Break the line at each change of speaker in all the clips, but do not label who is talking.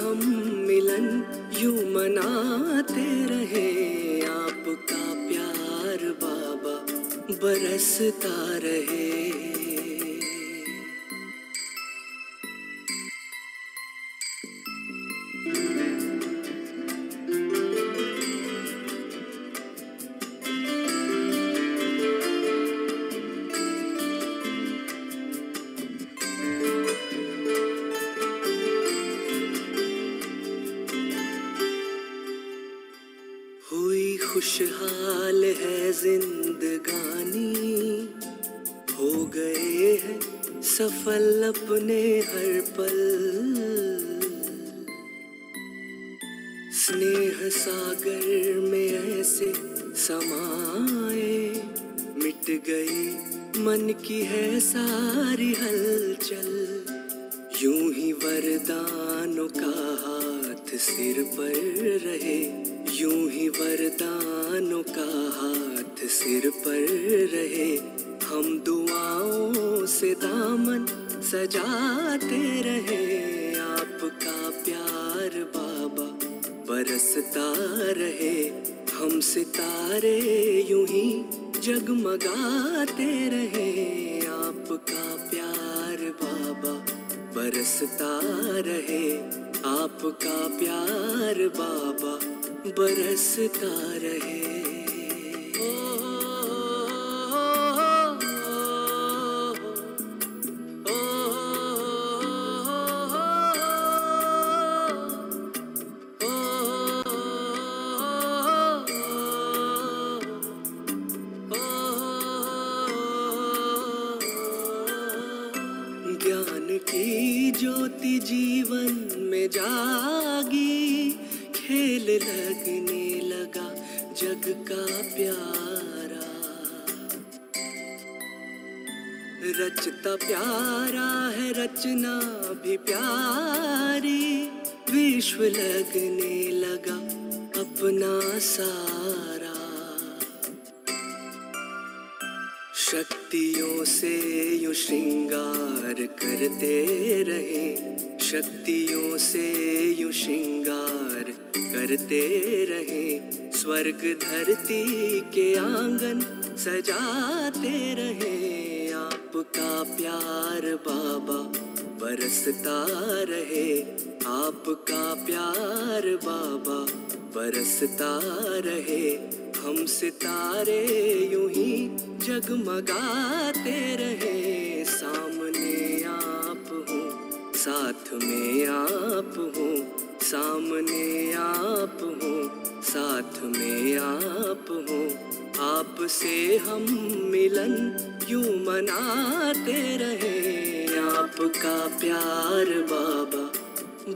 हम मिलन यू मनाते रहे आपका प्यार बाबा बरसता रहे जगमगाते रहे आपका प्यार बाबा बरसता रहे आपका प्यार बाबा बरसता रहे धरती के आंगन सजाते रहे आपका प्यार बाबा बरसता रहे आपका प्यार बाबा बरसता रहे हम सितारे यूं ही जगमगाते रहे सामने आप हो साथ में आप हो सामने आप हो साथ में आप हो आपसे हम मिलन यूं मनाते रहे आपका प्यार बाबा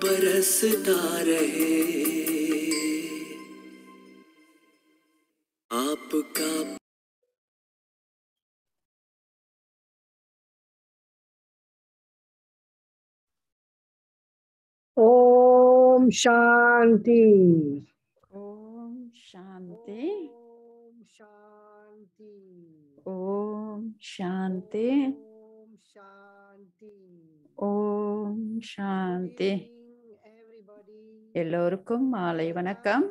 बरसता रहे आपका
சாந்தி
ஓம் சாந்தி शांति ओम शांति ओम ஓம் ओम शांति ஓம் சாந்தி எல்லோருக்கும் மாலை வணக்கம்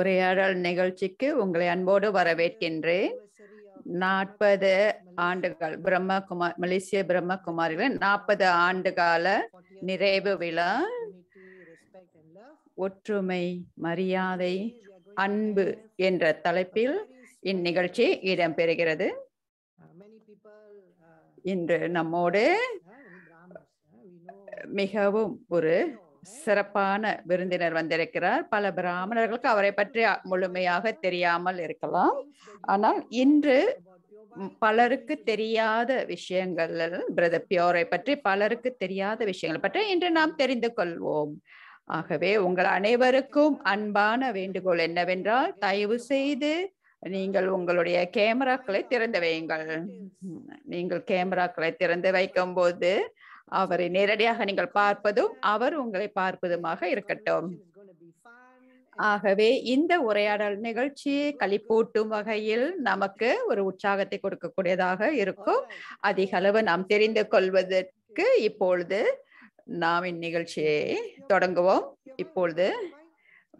உரையாடல் நிகழ்ச்சிக்கு உங்களை அன்போடு வரவேற்கின்றேன் நாற்பது ஆண்டுகள் பிரம்மகுமார் மலேசிய பிரம்மகுமாரிகள் நாற்பது ஆண்டு கால நிறைவு விழா ஒற்றுமை மரியாதை அன்பு என்ற தலைப்பில் இந்நிகழ்ச்சி இடம்பெறுகிறது uh, uh, இன்று நம்மோடு uh, மிகவும் ஒரு சிறப்பான விருந்தினர் வந்திருக்கிறார் பல பிராமணர்களுக்கு அவரை பற்றி முழுமையாக தெரியாமல் இருக்கலாம் ஆனால் இன்று பலருக்கு தெரியாத விஷயங்கள் பிரதர் பியோரை பற்றி பலருக்கு தெரியாத விஷயங்கள் பற்றி இன்று நாம் தெரிந்து கொள்வோம் ஆகவே உங்கள் அனைவருக்கும் அன்பான வேண்டுகோள் என்னவென்றால் தயவு செய்து நீங்கள் உங்களுடைய கேமராக்களை திறந்து வையுங்கள் நீங்கள் கேமராக்களை திறந்து வைக்கும் போது அவரை நேரடியாக நீங்கள் பார்ப்பதும் அவர் உங்களை பார்ப்பதுமாக இருக்கட்டும் ஆகவே இந்த உரையாடல் நிகழ்ச்சி களிப்பூட்டும் வகையில் நமக்கு ஒரு உற்சாகத்தை கொடுக்கக்கூடியதாக இருக்கும் அதிக அளவு நாம் தெரிந்து கொள்வதற்கு இப்பொழுது நாம் இந்நிகழ்ச்சியை தொடங்குவோம் இப்பொழுது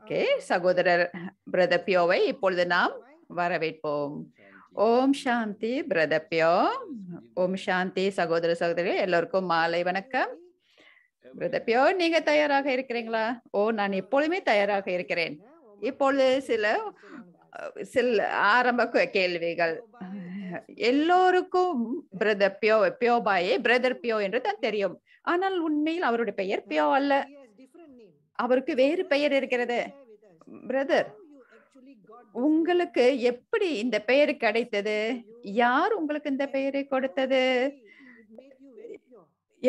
ஓகே சகோதரர் பிரதர் பியோவை இப்பொழுது நாம் வரவேற்போம் ஓம் சாந்தி பிரதப்யோ ஓம் சாந்தி சகோதர சகோதரி எல்லோருக்கும் மாலை வணக்கம் விருதப்பியோ நீங்க தயாராக இருக்கிறீங்களா ஓ நான் எப்பொழுதுமே தயாராக இருக்கிறேன் இப்பொழுது சில சில ஆரம்ப கேள்விகள் எல்லோருக்கும் பிரதர் பியோ பாயே பிரதர் பியோ என்று தான் தெரியும் ஆனால் உண்மையில் அவருடைய பெயர் பியோ அல்ல அவருக்கு வேறு பெயர் இருக்கிறது பிரதர் உங்களுக்கு எப்படி இந்த பெயர் கிடைத்தது யார் உங்களுக்கு இந்த பெயரை கொடுத்தது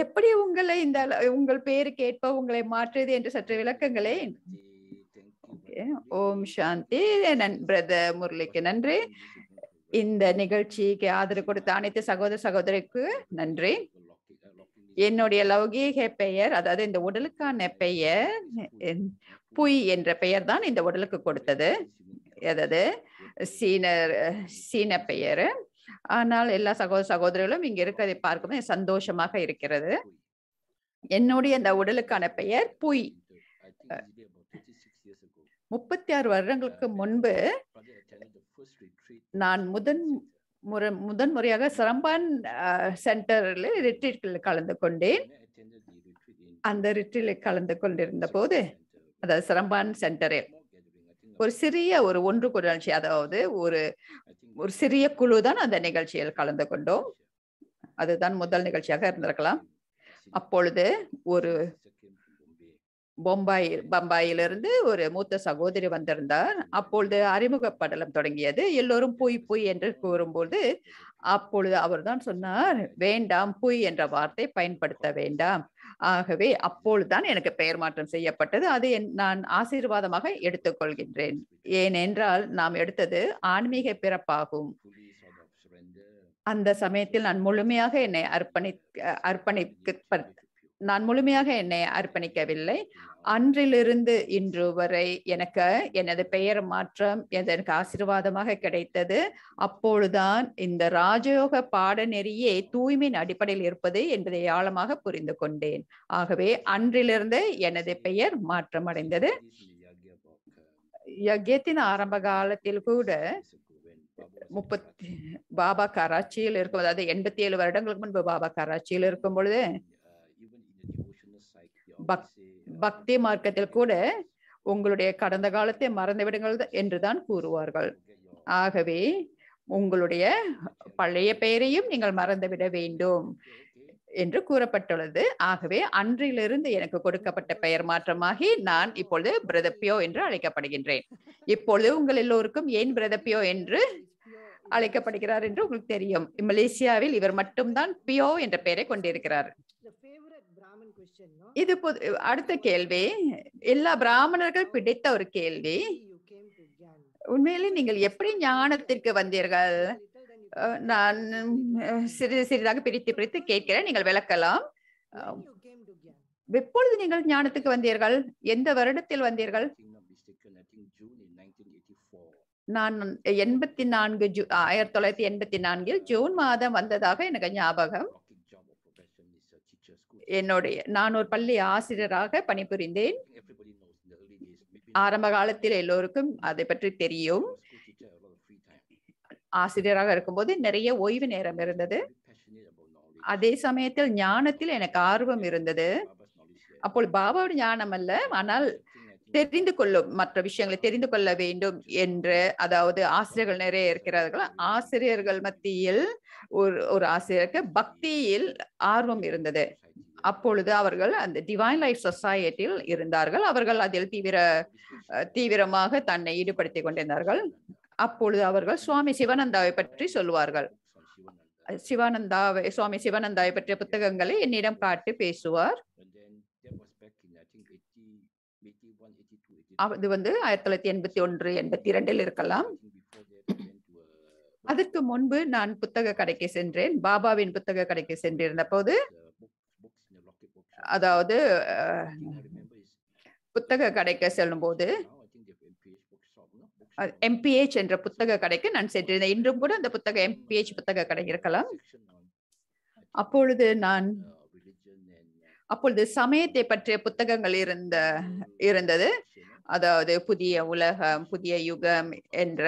எப்படி உங்களை இந்த உங்கள் பெயருக்கு ஏற்ப உங்களை மாற்றியது என்று சற்று விளக்கங்களேன் ஓம் சாந்தி பிரதர் முரளிக்கு நன்றி இந்த நிகழ்ச்சிக்கு ஆதரவு கொடுத்த அனைத்து சகோதர சகோதரிக்கு நன்றி என்னுடைய லௌகீக பெயர் அதாவது இந்த உடலுக்கான பெயர் புய் என்ற பெயர் தான் இந்த உடலுக்கு கொடுத்தது அதாவது சீன சீன பெயர் ஆனால் எல்லா சகோதர சகோதரிகளும் இங்க இருக்கிறதை பார்க்கும் சந்தோஷமாக இருக்கிறது என்னுடைய இந்த உடலுக்கான பெயர் புய் முப்பத்தி ஆறு வருடங்களுக்கு uh, முன்பு நான் முதன் முறை முதன் முறையாக சிரம்பான் சென்டரில் ரிட்ரீட்டில் கலந்து கொண்டேன் அந்த ரிட்ரீட்டில் கலந்து கொண்டிருந்த போது அதாவது சிரம்பான் சென்டரில் ஒரு சிறிய ஒரு ஒன்று நிகழ்ச்சி அதாவது ஒரு ஒரு சிறிய குழு தான் அந்த நிகழ்ச்சியில் கலந்து கொண்டோம் அதுதான் முதல் நிகழ்ச்சியாக இருந்திருக்கலாம் அப்பொழுது ஒரு பொம்பாயில் பம்பாயிலிருந்து ஒரு மூத்த சகோதரி வந்திருந்தார் அப்பொழுது அறிமுகப்படலம் தொடங்கியது எல்லோரும் பொய் பொய் என்று கூறும்போது அப்பொழுது அவர் தான் சொன்னார் வேண்டாம் பொய் என்ற வார்த்தை பயன்படுத்த வேண்டாம் ஆகவே அப்பொழுதுதான் எனக்கு பெயர் மாற்றம் செய்யப்பட்டது அது நான் ஆசீர்வாதமாக எடுத்துக்கொள்கின்றேன் ஏனென்றால் நாம் எடுத்தது ஆன்மீக பிறப்பாகும் அந்த சமயத்தில் நான் முழுமையாக என்னை அர்ப்பணி அர்ப்பணிக்க நான் முழுமையாக என்னை அர்ப்பணிக்கவில்லை அன்றிலிருந்து இன்று வரை எனக்கு எனது பெயர் மாற்றம் எனக்கு ஆசீர்வாதமாக கிடைத்தது அப்பொழுதுதான் இந்த ராஜயோக பாடநெறியே தூய்மையின் அடிப்படையில் இருப்பது என்பதை ஆழமாக புரிந்து கொண்டேன் ஆகவே அன்றிலிருந்து எனது பெயர் மாற்றமடைந்தது யஜ்யத்தின் ஆரம்ப காலத்தில் கூட முப்பத்தி பாபா கராச்சியில் இருக்கும் அதாவது எண்பத்தி ஏழு வருடங்களுக்கு முன்பு பாபா கராச்சியில் இருக்கும் பொழுது பக் பக்தி மார்க்கத்தில் கூட உங்களுடைய கடந்த காலத்தை மறந்து என்று என்றுதான் கூறுவார்கள் ஆகவே உங்களுடைய பழைய பெயரையும் நீங்கள் மறந்துவிட வேண்டும் என்று கூறப்பட்டுள்ளது ஆகவே அன்றிலிருந்து எனக்கு கொடுக்கப்பட்ட பெயர் மாற்றமாகி நான் இப்பொழுது பிரதப்பியோ என்று அழைக்கப்படுகின்றேன் இப்பொழுது உங்கள் எல்லோருக்கும் ஏன் பிரதப்பியோ என்று அழைக்கப்படுகிறார் என்று உங்களுக்கு தெரியும் மலேசியாவில் இவர் மட்டும்தான் பியோ என்ற பெயரை கொண்டிருக்கிறார் இது அடுத்த கேள்வி எல்லா பிராமணர்கள் பிடித்த ஒரு கேள்வி உண்மையிலே நீங்கள் எப்படி ஞானத்திற்கு வந்தீர்கள் நான் சிறிது சிறிதாக பிரித்து பிரித்து கேட்கிறேன் நீங்கள் விளக்கலாம் எப்பொழுது நீங்கள் ஞானத்துக்கு வந்தீர்கள் எந்த வருடத்தில் வந்தீர்கள் நான் எண்பத்தி நான்கு ஜூ ஆயிரத்தி தொள்ளாயிரத்தி எண்பத்தி நான்கில் ஜூன் மாதம் வந்ததாக எனக்கு ஞாபகம் என்னுடைய நான் ஒரு பள்ளி ஆசிரியராக பணிபுரிந்தேன் ஆரம்ப காலத்தில் எல்லோருக்கும் அதை பற்றி தெரியும் ஆசிரியராக இருக்கும்போது நிறைய ஓய்வு நேரம் இருந்தது அதே சமயத்தில் ஞானத்தில் எனக்கு ஆர்வம் இருந்தது அப்போ பாபாவோட ஞானம் அல்ல ஆனால் தெரிந்து கொள்ளும் மற்ற விஷயங்களை தெரிந்து கொள்ள வேண்டும் என்று அதாவது ஆசிரியர்கள் நிறைய இருக்கிறார்கள் ஆசிரியர்கள் மத்தியில் ஒரு ஒரு ஆசிரியருக்கு பக்தியில் ஆர்வம் இருந்தது அப்பொழுது அவர்கள் அந்த டிவைன் லைஃப் சொசைட்டியில் இருந்தார்கள் அவர்கள் அதில் தீவிர தீவிரமாக தன்னை ஈடுபடுத்திக் கொண்டிருந்தார்கள் அப்பொழுது அவர்கள் சுவாமி சிவானந்தாவை பற்றி சொல்லுவார்கள் சிவானந்தாவை சுவாமி சிவானந்தாவை பற்றிய புத்தகங்களை என்னிடம் காட்டி பேசுவார் அது வந்து ஆயிரத்தி தொள்ளாயிரத்தி எண்பத்தி ஒன்று எண்பத்தி இரண்டில் இருக்கலாம் அதற்கு முன்பு நான் புத்தக கடைக்கு சென்றேன் பாபாவின் புத்தக கடைக்கு சென்றிருந்த போது அதாவது புத்தக கடைக்கு செல்லும் போது எம்பிஹெச் என்ற புத்தக கடைக்கு நான் சென்றிருந்தேன் இன்றும் கூட அந்த புத்தக எம்பிஹெச் புத்தக கடை இருக்கலாம் அப்பொழுது நான் அப்பொழுது சமயத்தை பற்றிய புத்தகங்கள் இருந்த இருந்தது அதாவது புதிய உலகம் புதிய யுகம் என்ற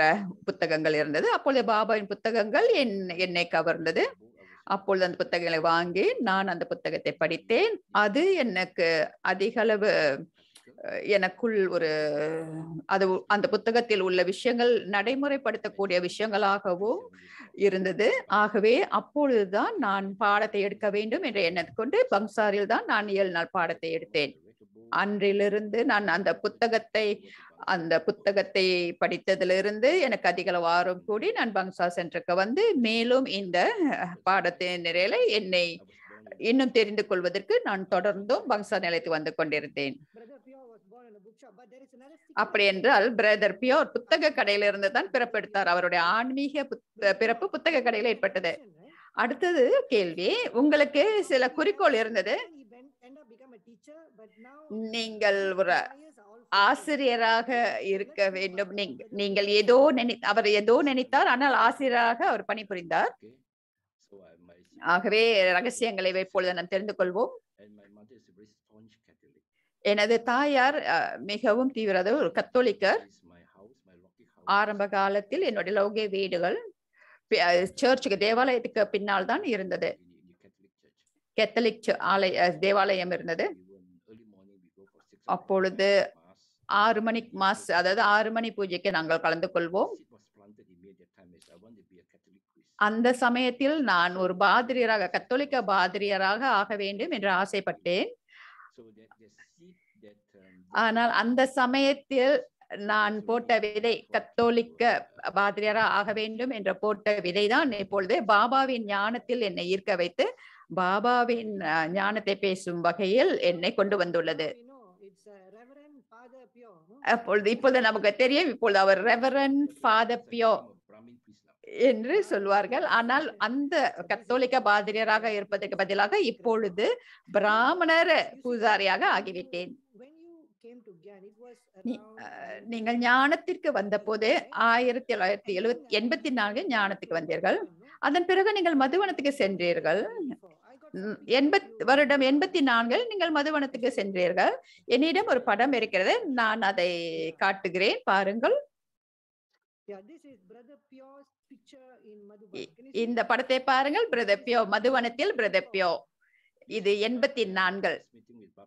புத்தகங்கள் இருந்தது அப்பொழுது பாபாவின் புத்தகங்கள் என் என்னை கவர்ந்தது அப்பொழுது அந்த புத்தகங்களை வாங்கி நான் அந்த புத்தகத்தை படித்தேன் அது எனக்கு அதிகளவு எனக்குள் ஒரு அது அந்த புத்தகத்தில் உள்ள விஷயங்கள் நடைமுறைப்படுத்தக்கூடிய விஷயங்களாகவும் இருந்தது ஆகவே அப்பொழுதுதான் நான் பாடத்தை எடுக்க வேண்டும் என்ற எண்ணத்தை கொண்டு பங்சாரில் தான் நான் ஏழு நாள் பாடத்தை எடுத்தேன் அன்றிலிருந்து நான் அந்த புத்தகத்தை அந்த புத்தகத்தை படித்ததிலிருந்து எனக்கு அதிக வாரம் கூடி நான் பங்சா சென்டருக்கு வந்து மேலும் இந்த பாடத்தின் நிலையில என்னை இன்னும் தெரிந்து கொள்வதற்கு நான் தொடர்ந்தும் பங்சா நிலையத்துக்கு வந்து கொண்டிருந்தேன் அப்படி என்றால் பிரதர் பியோர் புத்தக கடையில இருந்து தான் பிறப்பெடுத்தார் அவருடைய ஆன்மீக பிறப்பு புத்தக கடையில ஏற்பட்டது அடுத்தது கேள்வி உங்களுக்கு சில குறிக்கோள் இருந்தது நீங்கள் ஒரு ஆசிரியராக இருக்க வேண்டும் நீங்கள் ஏதோ நினை அவர் ஏதோ நினைத்தார் ஆனால் ஆசிரியராக அவர் பணிபுரிந்தார் ஆகவே ரகசியங்களை இப்பொழுது நாம் தெரிந்து கொள்வோம் எனது தாயார் மிகவும் தீவிரத ஒரு கத்தோலிக்கர் ஆரம்ப காலத்தில் என்னுடைய லௌகிய வீடுகள் சர்ச்சுக்கு தேவாலயத்துக்கு பின்னால் தான் இருந்தது கத்தலிக் ஆலய தேவாலயம் இருந்தது அப்பொழுது ஆறு மணி மாஸ் அதாவது ஆறு மணி பூஜைக்கு நாங்கள் கலந்து கொள்வோம் அந்த சமயத்தில் நான் ஒரு பாதிரியராக கத்தோலிக்க பாதிரியராக ஆக வேண்டும் என்று ஆசைப்பட்டேன்
um,
ஆனால் அந்த சமயத்தில் நான் போட்ட விதை கத்தோலிக்க uh, பாதிரியராக ஆக வேண்டும் என்ற போட்ட விதைதான் இப்பொழுது பாபாவின் ஞானத்தில் என்னை ஈர்க்க வைத்து பாபாவின் ஞானத்தை பேசும் வகையில் என்னை கொண்டு வந்துள்ளது அப்பொழுது இப்பொழுது நமக்கு தெரியும் இப்பொழுது அவர் ரெவரன் ஃபாதர் பியோ என்று சொல்வார்கள் ஆனால் அந்த கத்தோலிக்க பாதிரியராக இருப்பதற்கு பதிலாக இப்பொழுது பிராமணர் பூசாரியாக ஆகிவிட்டேன் நீங்கள் ஞானத்திற்கு வந்த போது ஆயிரத்தி தொள்ளாயிரத்தி எழுபத்தி எண்பத்தி நான்கு ஞானத்துக்கு வந்தீர்கள் அதன் பிறகு நீங்கள் மதுவனத்துக்கு சென்றீர்கள் எண்பத் வருடம் எண்பத்தி நான்கில் நீங்கள் மதுவனத்துக்கு சென்றீர்கள் என்னிடம் ஒரு படம் இருக்கிறது நான் அதை காட்டுகிறேன் பாருங்கள் இந்த படத்தை பாருங்கள் பிரதப்யோ மதுவனத்தில் பிரதப்யோ இது எண்பத்தி நான்கள்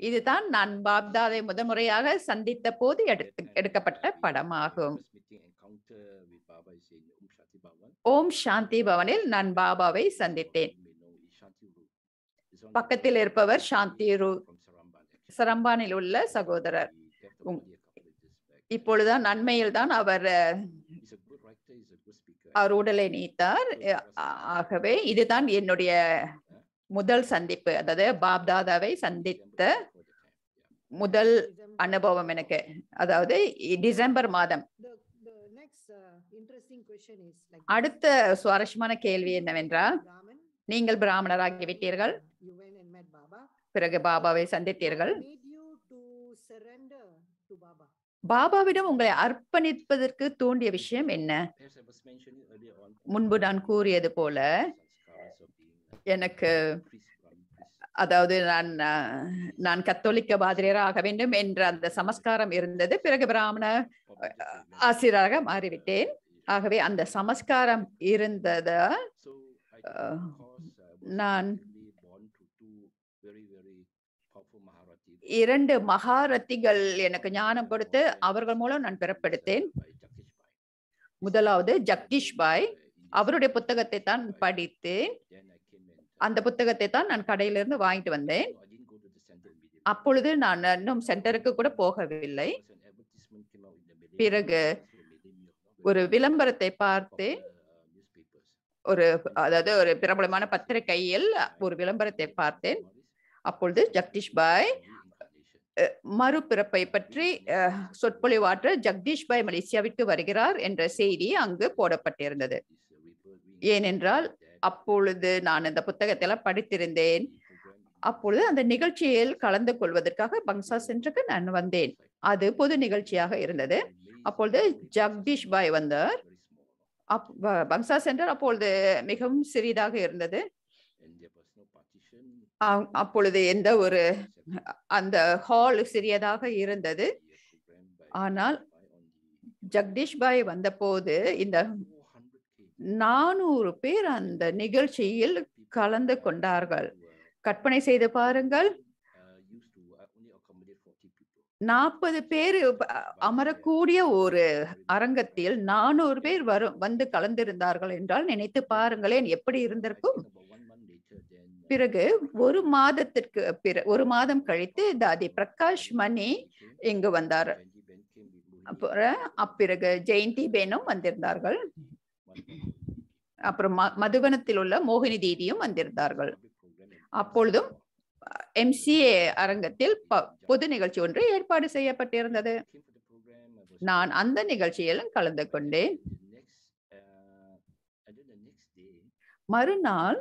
இதுதான் நான் பாப்தாவை முதன்முறையாக சந்தித்த போது எடுத்து எடுக்கப்பட்ட படமாகும் ஓம் சாந்தி பவனில் நான் பாபாவை சந்தித்தேன் பக்கத்தில் இருப்பவர் சாந்தி சரம்பானில் உள்ள சகோதரர் இப்பொழுதுதான் நன்மையில் தான் அவர் அவர் உடலை நீத்தார் ஆகவே இதுதான் என்னுடைய முதல் சந்திப்பு அதாவது பாப்தாதாவை சந்தித்த முதல் அனுபவம் எனக்கு அதாவது டிசம்பர் மாதம் அடுத்த சுவாரஸ்யமான கேள்வி என்னவென்றால் நீங்கள் பிராமணராகிவிட்டீர்கள் விட்டீர்கள் பிறகு பாபாவை சந்தித்தீர்கள் பாபாவிடம் உங்களை அர்ப்பணிப்பதற்கு தூண்டிய விஷயம் என்ன முன்பு நான் கூறியது போல எனக்கு அதாவது நான் நான் கத்தோலிக்க பாதிரியராக ஆக வேண்டும் என்ற அந்த சமஸ்காரம் இருந்தது பிறகு பிராமண ஆசிரியராக மாறிவிட்டேன் ஆகவே அந்த சமஸ்காரம் இருந்ததா Uh, நான் இரண்டு மகாரத்திகள் எனக்கு ஞானம் கொடுத்து அவர்கள் மூலம் நான் பிறப்பெடுத்தேன் முதலாவது ஜக்தீஷ் பாய் அவருடைய புத்தகத்தை தான் படித்தேன் uh, அந்த புத்தகத்தை தான் நான் கடையிலிருந்து வாங்கிட்டு வந்தேன் அப்பொழுது நான் இன்னும் சென்டருக்கு கூட போகவில்லை பிறகு ஒரு விளம்பரத்தை பார்த்தேன் ஒரு அதாவது ஒரு பிரபலமான பத்திரிகையில் ஒரு விளம்பரத்தை பார்த்தேன் அப்பொழுது ஜகதீஷ் பாய் மறுபிறப்பை பற்றி சொற்பொழிவாற்ற ஜக்தீஷ் பாய் மலேசியாவிற்கு வருகிறார் என்ற செய்தி அங்கு போடப்பட்டிருந்தது ஏனென்றால் அப்பொழுது நான் அந்த புத்தகத்தில் படித்திருந்தேன் அப்பொழுது அந்த நிகழ்ச்சியில் கலந்து கொள்வதற்காக பங்சா சென்றுக்கு நான் வந்தேன் அது பொது நிகழ்ச்சியாக இருந்தது அப்பொழுது ஜக்தீஷ் பாய் வந்தார் அப் பம்சா சென்டர் அப்பொழுது மிகவும் சிறியதாக இருந்தது அப்பொழுது எந்த ஒரு அந்த ஹால் சிறியதாக இருந்தது ஆனால் ஜெகதீஷ் பாய் வந்தபோது இந்த நானூறு பேர் அந்த நிகழ்ச்சியில் கலந்து கொண்டார்கள் கற்பனை செய்து பாருங்கள் நாற்பது பேர் அமரக்கூடிய ஒரு அரங்கத்தில் நானூறு பேர் வரும் வந்து கலந்திருந்தார்கள் என்றால் நினைத்து பாருங்களேன் எப்படி இருந்திருக்கும் பிறகு ஒரு மாதத்திற்கு பிற ஒரு மாதம் கழித்து தாதி பிரகாஷ் மணி இங்கு வந்தார் அப்பிறகு ஜெயந்தி பேனும் வந்திருந்தார்கள் அப்புறம் மதுவனத்தில் உள்ள மோகினி தீதியும் வந்திருந்தார்கள் அப்பொழுதும் எம்சிஏ அரங்கத்தில் பொது நிகழ்ச்சி ஒன்று ஏற்பாடு செய்யப்பட்டிருந்தது நான் அந்த நிகழ்ச்சியிலும் கலந்து கொண்டேன் மறுநாள்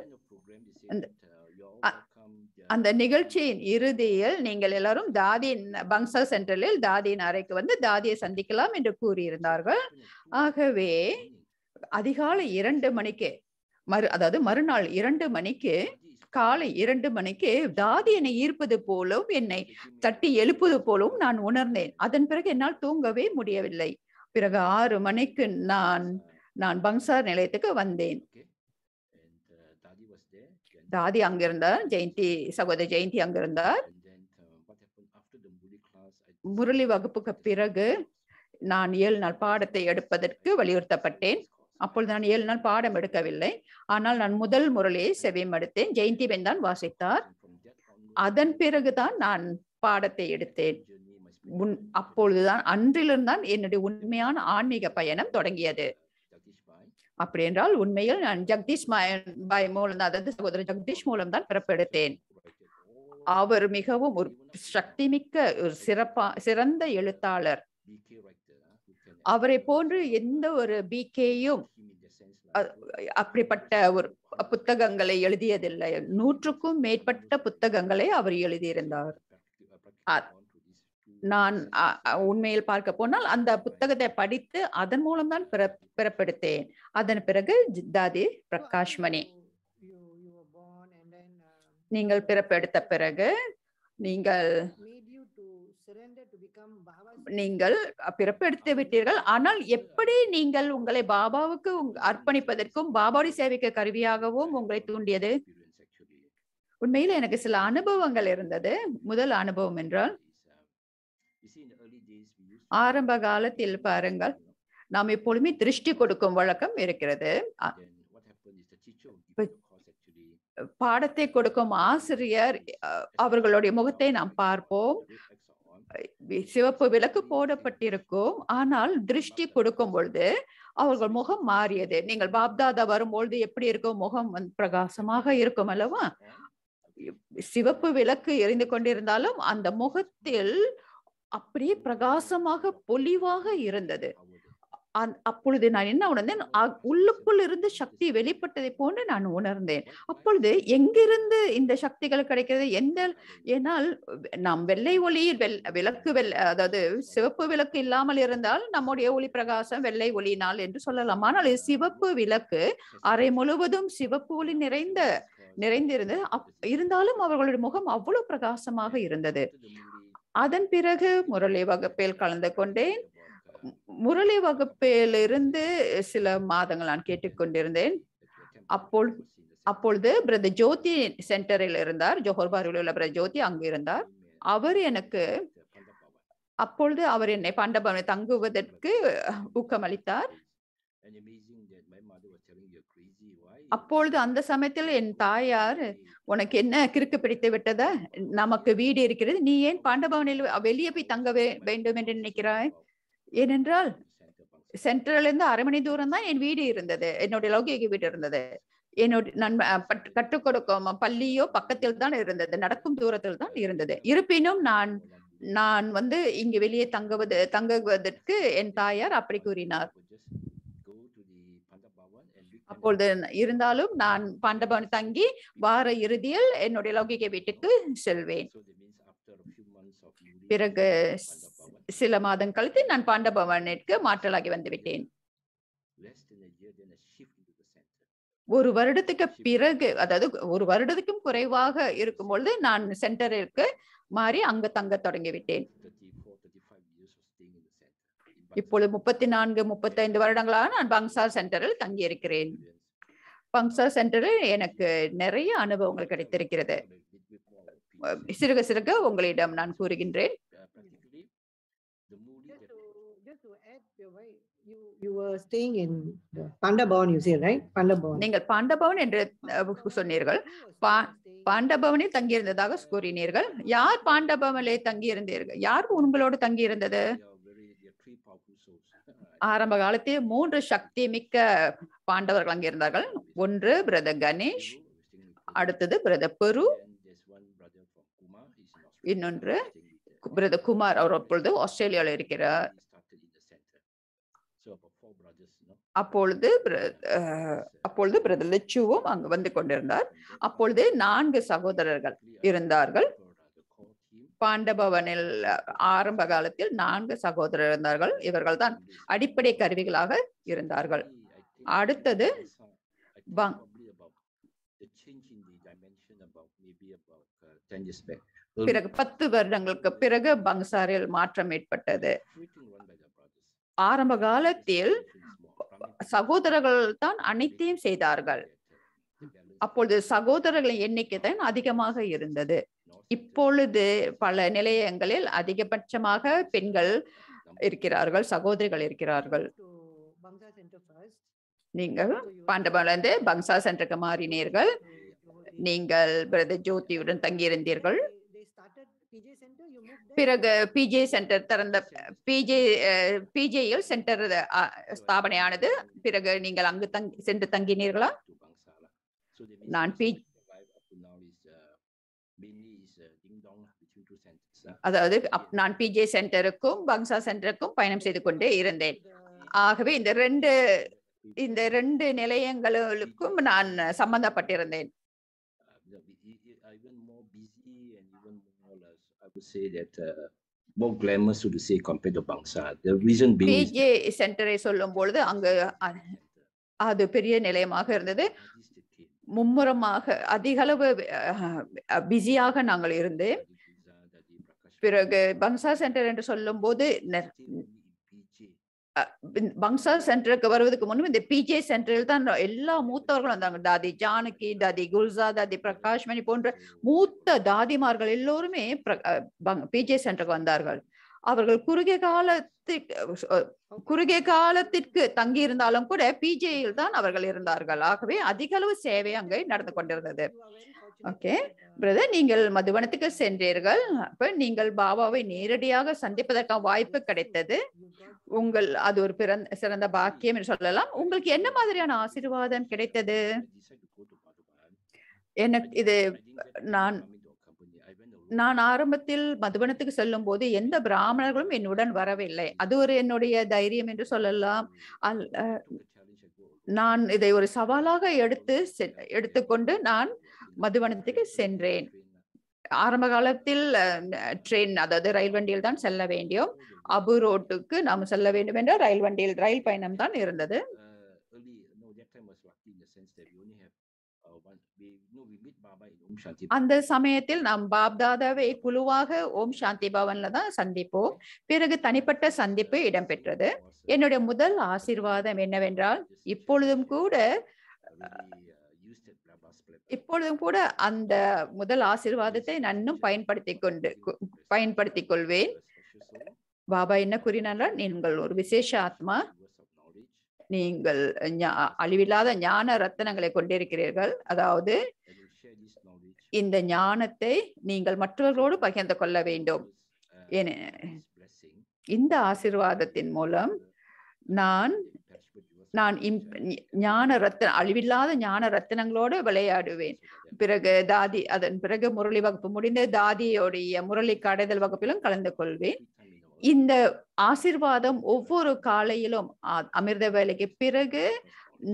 அந்த நிகழ்ச்சியின் இறுதியில் நீங்கள் எல்லாரும் தாதியின் பங்சா சென்டரில் தாதியின் அறைக்கு வந்து தாதியை சந்திக்கலாம் என்று கூறியிருந்தார்கள் ஆகவே அதிகாலை இரண்டு மணிக்கு மறு அதாவது மறுநாள் இரண்டு மணிக்கு காலை இரண்டு மணிக்கு தாதி என்னை ஈர்ப்பது போலும் என்னை தட்டி எழுப்பது போலும் நான் உணர்ந்தேன் அதன் பிறகு என்னால் தூங்கவே முடியவில்லை பிறகு ஆறு மணிக்கு நான் நான் பங்சார் நிலையத்துக்கு வந்தேன் uh, தாதி அங்கிருந்தார் ஜெயந்தி சகோதரி ஜெயந்தி அங்கிருந்தார் uh, முரளி வகுப்புக்கு பிறகு நான் ஏழு நாள் பாடத்தை எடுப்பதற்கு வலியுறுத்தப்பட்டேன் அப்பொழுது நான் ஏழு நாள் பாடம் எடுக்கவில்லை ஆனால் நான் முதல் முரளியை செவியம் எடுத்தேன் ஜெயந்திபென் தான் வாசித்தார் அதன் பிறகுதான் நான் பாடத்தை எடுத்தேன் உன் அப்பொழுதுதான் அன்றிலிருந்து தான் என்னுடைய உண்மையான ஆன்மீக பயணம் தொடங்கியது அப்படி என்றால் உண்மையில் நான் ஜெகதீஷ் பாய் மூலம் தான் அதாவது சகோதரர் ஜெகதீஷ் மூலம் தான் பிறப்பெடுத்தேன் அவர் மிகவும் ஒரு சக்தி மிக்க ஒரு சிறப்பா சிறந்த எழுத்தாளர் அவரை போன்று எந்த ஒரு பிகேயும் அப்படிப்பட்ட ஒரு புத்தகங்களை எழுதியதில்லை நூற்றுக்கும் மேற்பட்ட புத்தகங்களை அவர் எழுதியிருந்தார் நான் உண்மையில் பார்க்க போனால் அந்த புத்தகத்தை படித்து அதன் மூலம் தான் பிற பிறப்பெடுத்தேன் அதன் பிறகு ஜித்தாதி பிரகாஷ்மணி நீங்கள் பிறப்பெடுத்த பிறகு நீங்கள் நீங்கள் பிறப்பெடுத்து விட்டீர்கள் ஆனால் எப்படி நீங்கள் உங்களை பாபாவுக்கு அர்ப்பணிப்பதற்கும் பாபாவுடைய சேவைக்கு கருவியாகவும் உங்களை தூண்டியது உண்மையில் எனக்கு சில அனுபவங்கள் இருந்தது முதல் அனுபவம் என்றால் ஆரம்ப காலத்தில் பாருங்கள் நாம் எப்பொழுதுமே திருஷ்டி கொடுக்கும் வழக்கம் இருக்கிறது பாடத்தை கொடுக்கும் ஆசிரியர் அவர்களுடைய முகத்தை நாம் பார்ப்போம் சிவப்பு விளக்கு போடப்பட்டிருக்கும் ஆனால் திருஷ்டி கொடுக்கும் பொழுது அவர்கள் முகம் மாறியது நீங்கள் பாப்தாதா வரும்பொழுது எப்படி இருக்கும் முகம் பிரகாசமாக இருக்கும் அல்லவா சிவப்பு விளக்கு எரிந்து கொண்டிருந்தாலும் அந்த முகத்தில் அப்படியே பிரகாசமாக பொலிவாக இருந்தது அப்பொழுது நான் என்ன உணர்ந்தேன் உள்ளுக்குள் இருந்து சக்தி வெளிப்பட்டதை போன்று நான் உணர்ந்தேன் அப்பொழுது எங்கிருந்து இந்த சக்திகள் கிடைக்கிறது எந்த ஏனால் நாம் வெள்ளை ஒளியில் வெல் விளக்கு வெல் அதாவது சிவப்பு விளக்கு இல்லாமல் இருந்தால் நம்முடைய ஒளி பிரகாசம் வெள்ளை ஒளியினால் என்று சொல்லலாம் ஆனால் சிவப்பு விளக்கு அறை முழுவதும் சிவப்பு ஒளி நிறைந்த நிறைந்திருந்தது இருந்தாலும் அவர்களுடைய முகம் அவ்வளவு பிரகாசமாக இருந்தது அதன் பிறகு முரளி வகுப்பில் கலந்து கொண்டேன் முரளி வகுப்பிலிருந்து சில மாதங்கள் நான் கேட்டுக்கொண்டிருந்தேன் அப்போ அப்பொழுது பிரதர் ஜோதி சென்டரில் இருந்தார் ஜோஹர் பாரில் உள்ள பிரதர் ஜோதி அங்கு இருந்தார் அவர் எனக்கு அப்பொழுது அவர் என்னை பாண்டபவனை தங்குவதற்கு ஊக்கமளித்தார் அப்பொழுது அந்த சமயத்தில் என் தாயார் உனக்கு என்ன கிறுக்கு பிடித்து விட்டதா நமக்கு வீடு இருக்கிறது நீ ஏன் பாண்டபவனில் வெளியே போய் தங்க வேண்டும் என்று நினைக்கிறாய் ஏனென்றால் இருந்து அரை மணி தூரம் தான் என் வீடு இருந்தது என்னுடைய லௌகிக வீடு இருந்தது என்னுடைய நண்ப கற்றுக் கொடுக்கும் பள்ளியோ பக்கத்தில் தான் இருந்தது நடக்கும் தூரத்தில் தான் இருந்தது இருப்பினும் நான் நான் வந்து இங்கு வெளியே தங்குவது தங்குவதற்கு என் தாயார் அப்படி கூறினார் அப்பொழுது இருந்தாலும் நான் பாண்டபவன் தங்கி வார இறுதியில் என்னுடைய லௌகிக வீட்டுக்கு செல்வேன் பிறகு சில மாதம் கழித்து நான் பாண்டபவனிற்கு மாற்றலாகி வந்துவிட்டேன் ஒரு வருடத்துக்கு பிறகு அதாவது ஒரு வருடத்துக்கும் குறைவாக இருக்கும் பொழுது நான் சென்டருக்கு மாறி அங்க தங்க தொடங்கிவிட்டேன் இப்பொழுது முப்பத்தி நான்கு முப்பத்தைந்து வருடங்களாக நான் பங்சார் சென்டரில் தங்கியிருக்கிறேன் பங்சார் சென்டரில் எனக்கு நிறைய அனுபவங்கள் கிடைத்திருக்கிறது சிறுக சிறுக உங்களிடம் நான் கூறுகின்றேன் your நீங்கள் பாண்டபவன் என்று சொன்னீர்கள் பாண்டபவனில் தங்கியிருந்ததாக கூறினீர்கள் யார் பாண்டபவனிலே தங்கியிருந்தீர்கள் யார் உங்களோடு தங்கியிருந்தது ஆரம்ப காலத்தில் மூன்று சக்தி மிக்க பாண்டவர்கள் அங்கிருந்தார்கள் ஒன்று பிரதர் கணேஷ் அடுத்தது பிரதர் பெரு இன்னொன்று பிரதர் குமார் அவர் அப்பொழுது ஆஸ்திரேலியாவில் இருக்கிறார் அப்பொழுது அப்பொழுது பிரதர் லெச்சுவும் அங்கு வந்து கொண்டிருந்தார் அப்பொழுது நான்கு சகோதரர்கள் இருந்தார்கள் பாண்டபவனில் ஆரம்ப காலத்தில் நான்கு சகோதரர் இருந்தார்கள் இவர்கள் தான் அடிப்படை கருவிகளாக இருந்தார்கள் அடுத்தது பிறகு பத்து வருடங்களுக்கு பிறகு பங்சாரில் மாற்றம் ஏற்பட்டது ஆரம்ப காலத்தில் சகோதரர்கள் தான் அனைத்தையும் செய்தார்கள் அப்பொழுது சகோதரர்களின் எண்ணிக்கை தான் அதிகமாக இருந்தது இப்பொழுது பல நிலையங்களில் அதிகபட்சமாக பெண்கள் இருக்கிறார்கள் சகோதரிகள் இருக்கிறார்கள் நீங்கள் பாண்டபாலந்து பங்சா சென்றக்கு மாறினீர்கள் நீங்கள் பிரதர் ஜோதியுடன் தங்கியிருந்தீர்கள் பிறகு பிஜே சென்டர் திறந்த பிஜே பிஜேஎல் சென்டர் ஸ்தாபனையானது பிறகு நீங்கள் அங்கு தங்கி சென்று தங்கினீர்களா நான் அதாவது நான் பிஜே சென்டருக்கும் பங்சா சென்டருக்கும் பயணம் செய்து கொண்டே இருந்தேன் ஆகவே இந்த ரெண்டு இந்த ரெண்டு நிலையங்களுக்கும் நான் சம்பந்தப்பட்டிருந்தேன்
to say that uh, more glamorous to say compared to Bangsa. The reason being PJ
சென்டரை சொல்லும் பொழுது அங்கு அது பெரிய நிலையமாக இருந்தது மும்முரமாக அதிக அளவு பிஸியாக நாங்கள் இருந்தேன் பிறகு பங்சா சென்டர் என்று சொல்லும் போது பங்சா சென்டருக்கு வருவதுக்கு முன்பு இந்த பிஜே சென்டரில் தான் எல்லா மூத்தவர்களும் வந்தாங்க தாதி ஜானகி தாதி குல்சா தாதி பிரகாஷ்மணி போன்ற மூத்த தாதிமார்கள் எல்லோருமே பிஜே சென்டருக்கு வந்தார்கள் அவர்கள் குறுகிய காலத்திற்கு குறுகிய காலத்திற்கு தங்கி இருந்தாலும் கூட பிஜேயில் தான் அவர்கள் இருந்தார்கள் ஆகவே அதிக அளவு சேவை அங்கே நடந்து கொண்டிருந்தது ஓகே பிரதர் நீங்கள் மதுவனத்துக்கு சென்றீர்கள் அப்ப நீங்கள் பாபாவை நேரடியாக சந்திப்பதற்கான வாய்ப்பு கிடைத்தது உங்கள் அது ஒரு பிறந்த சிறந்த பாக்கியம் என்று சொல்லலாம் உங்களுக்கு என்ன மாதிரியான ஆசீர்வாதம் கிடைத்தது எனக்கு இது நான் நான் ஆரம்பத்தில் மதுபனத்துக்கு செல்லும் போது எந்த பிராமணர்களும் என்னுடன் வரவில்லை அது ஒரு என்னுடைய தைரியம் என்று சொல்லலாம் நான் இதை ஒரு சவாலாக எடுத்து எடுத்துக்கொண்டு நான் மதுவனத்துக்கு சென்றேன் ஆரம்ப காலத்தில் ட்ரெயின் அதாவது ரயில் வண்டியில் தான் செல்ல வேண்டியோம் அபு ரோட்டுக்கு நாம் செல்ல வேண்டும் என்ற ரயில் வண்டியில் ரயில் பயணம் தான் இருந்தது uh, uh, அந்த சமயத்தில் நாம் பாப்தாதாவை குழுவாக ஓம் சாந்தி பவன்ல தான் சந்திப்போம் பிறகு தனிப்பட்ட சந்திப்பு இடம்பெற்றது uh, என்னுடைய முதல் ஆசிர்வாதம் என்னவென்றால் இப்பொழுதும் கூட இப்பொழுதும் கூட அந்த முதல் ஆசிர்வாதத்தை நன்னும் பயன்படுத்தி கொண்டு பயன்படுத்தி கொள்வேன் பாபா என்ன கூறினாரா நீங்கள் ஒரு விசேஷ ஆத்மா நீங்கள் அழிவில்லாத ஞான ரத்தனங்களை கொண்டிருக்கிறீர்கள் அதாவது இந்த ஞானத்தை நீங்கள் மற்றவர்களோடு பகிர்ந்து கொள்ள வேண்டும் இந்த ஆசிர்வாதத்தின் மூலம் நான் நான் ஞான ரத்த அழிவில்லாத ஞான ரத்தினங்களோடு விளையாடுவேன் பிறகு தாதி அதன் பிறகு முரளி வகுப்பு முடிந்த தாதியோடைய முரளி கடைதல் வகுப்பிலும் கலந்து கொள்வேன் இந்த ஆசிர்வாதம் ஒவ்வொரு காலையிலும் அமிர்த வேலைக்கு பிறகு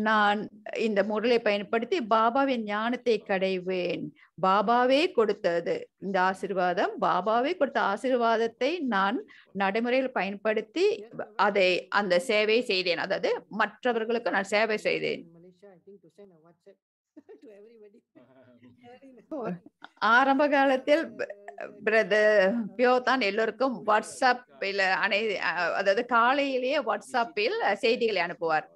நான் இந்த முரலை பயன்படுத்தி பாபாவின் ஞானத்தை கடைவேன் பாபாவே கொடுத்தது இந்த ஆசிர்வாதம் பாபாவே கொடுத்த ஆசிர்வாதத்தை நான் நடைமுறையில் பயன்படுத்தி அதை அந்த சேவை செய்தேன் அதாவது மற்றவர்களுக்கு நான் சேவை செய்தேன் ஆரம்ப காலத்தில் பிரதர் தான் எல்லோருக்கும் வாட்ஸ்அப்பில் அனை அதாவது காலையிலேயே வாட்ஸ்அப்பில் செய்திகளை அனுப்புவார்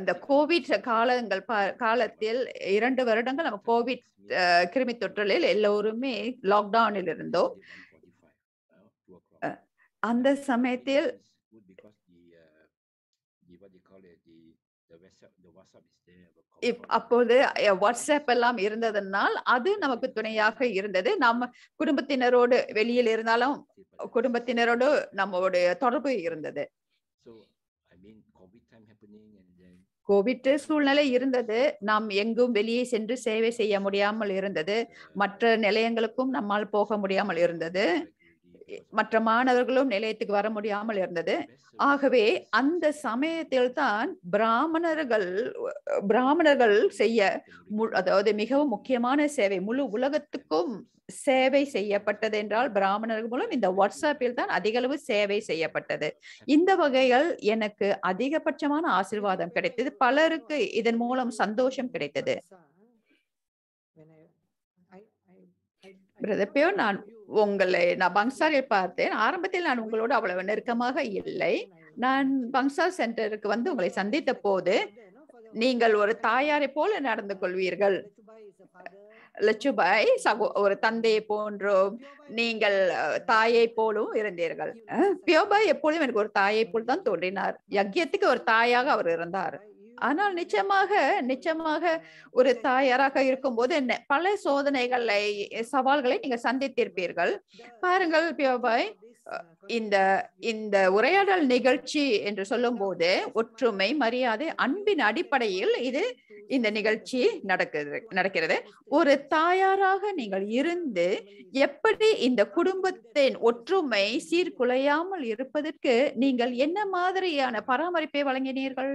இந்த கோவிட் காலங்கள் காலத்தில் இரண்டு வருடங்கள் நம்ம கோவிட் கிருமி தொற்றலில் எல்லோருமே லாக்டவுனில் இருந்தோம் அந்த சமயத்தில் அப்போது வாட்ஸ்அப் எல்லாம் இருந்ததுனால் அது நமக்கு துணையாக இருந்தது நம்ம குடும்பத்தினரோடு வெளியில் இருந்தாலும் குடும்பத்தினரோடு நம்மளுடைய தொடர்பு இருந்தது கோவிட் சூழ்நிலை இருந்தது நாம் எங்கும் வெளியே சென்று சேவை செய்ய முடியாமல் இருந்தது மற்ற நிலையங்களுக்கும் நம்மால் போக முடியாமல் இருந்தது மற்ற மாணவர்களும் நிலையத்துக்கு வர முடியாமல் இருந்தது ஆகவே அந்த சமயத்தில் தான் பிராமணர்கள் பிராமணர்கள் செய்ய அதாவது மிகவும் முக்கியமான சேவை முழு உலகத்துக்கும் சேவை செய்யப்பட்டது என்றால் பிராமணர்கள் மூலம் இந்த வாட்ஸ்அப்பில் தான் அதிகளவு சேவை செய்யப்பட்டது இந்த வகைகள் எனக்கு அதிகபட்சமான ஆசிர்வாதம் கிடைத்தது பலருக்கு இதன் மூலம் சந்தோஷம் கிடைத்தது பிரதப்பையோ நான் உங்களை நான் பங்சாரில் பார்த்தேன் ஆரம்பத்தில் நான் உங்களோட அவ்வளவு நெருக்கமாக இல்லை நான் பங்சார் சென்டருக்கு வந்து உங்களை சந்தித்த போது நீங்கள் ஒரு தாயாரை போல நடந்து கொள்வீர்கள் லட்சுபாய் சகோ ஒரு தந்தையை போன்றும் நீங்கள் தாயை போலும் இருந்தீர்கள் பியோபாய் எப்பொழுதும் எனக்கு ஒரு தாயை போல் தான் தோன்றினார் யக்கியத்துக்கு ஒரு தாயாக அவர் இருந்தார் ஆனால் நிச்சயமாக நிச்சயமாக ஒரு தாயாராக இருக்கும்போது என்ன பல சோதனைகளை சவால்களை நீங்கள் சந்தித்திருப்பீர்கள் பாருங்கள் பியோபாய் இந்த இந்த உரையாடல் நிகழ்ச்சி என்று சொல்லும் போது ஒற்றுமை மரியாதை அன்பின் அடிப்படையில் இது இந்த நிகழ்ச்சி நடக்குது நடக்கிறது ஒரு தாயாராக நீங்கள் இருந்து எப்படி இந்த குடும்பத்தின் ஒற்றுமை சீர்குலையாமல் இருப்பதற்கு நீங்கள் என்ன மாதிரியான பராமரிப்பை வழங்கினீர்கள்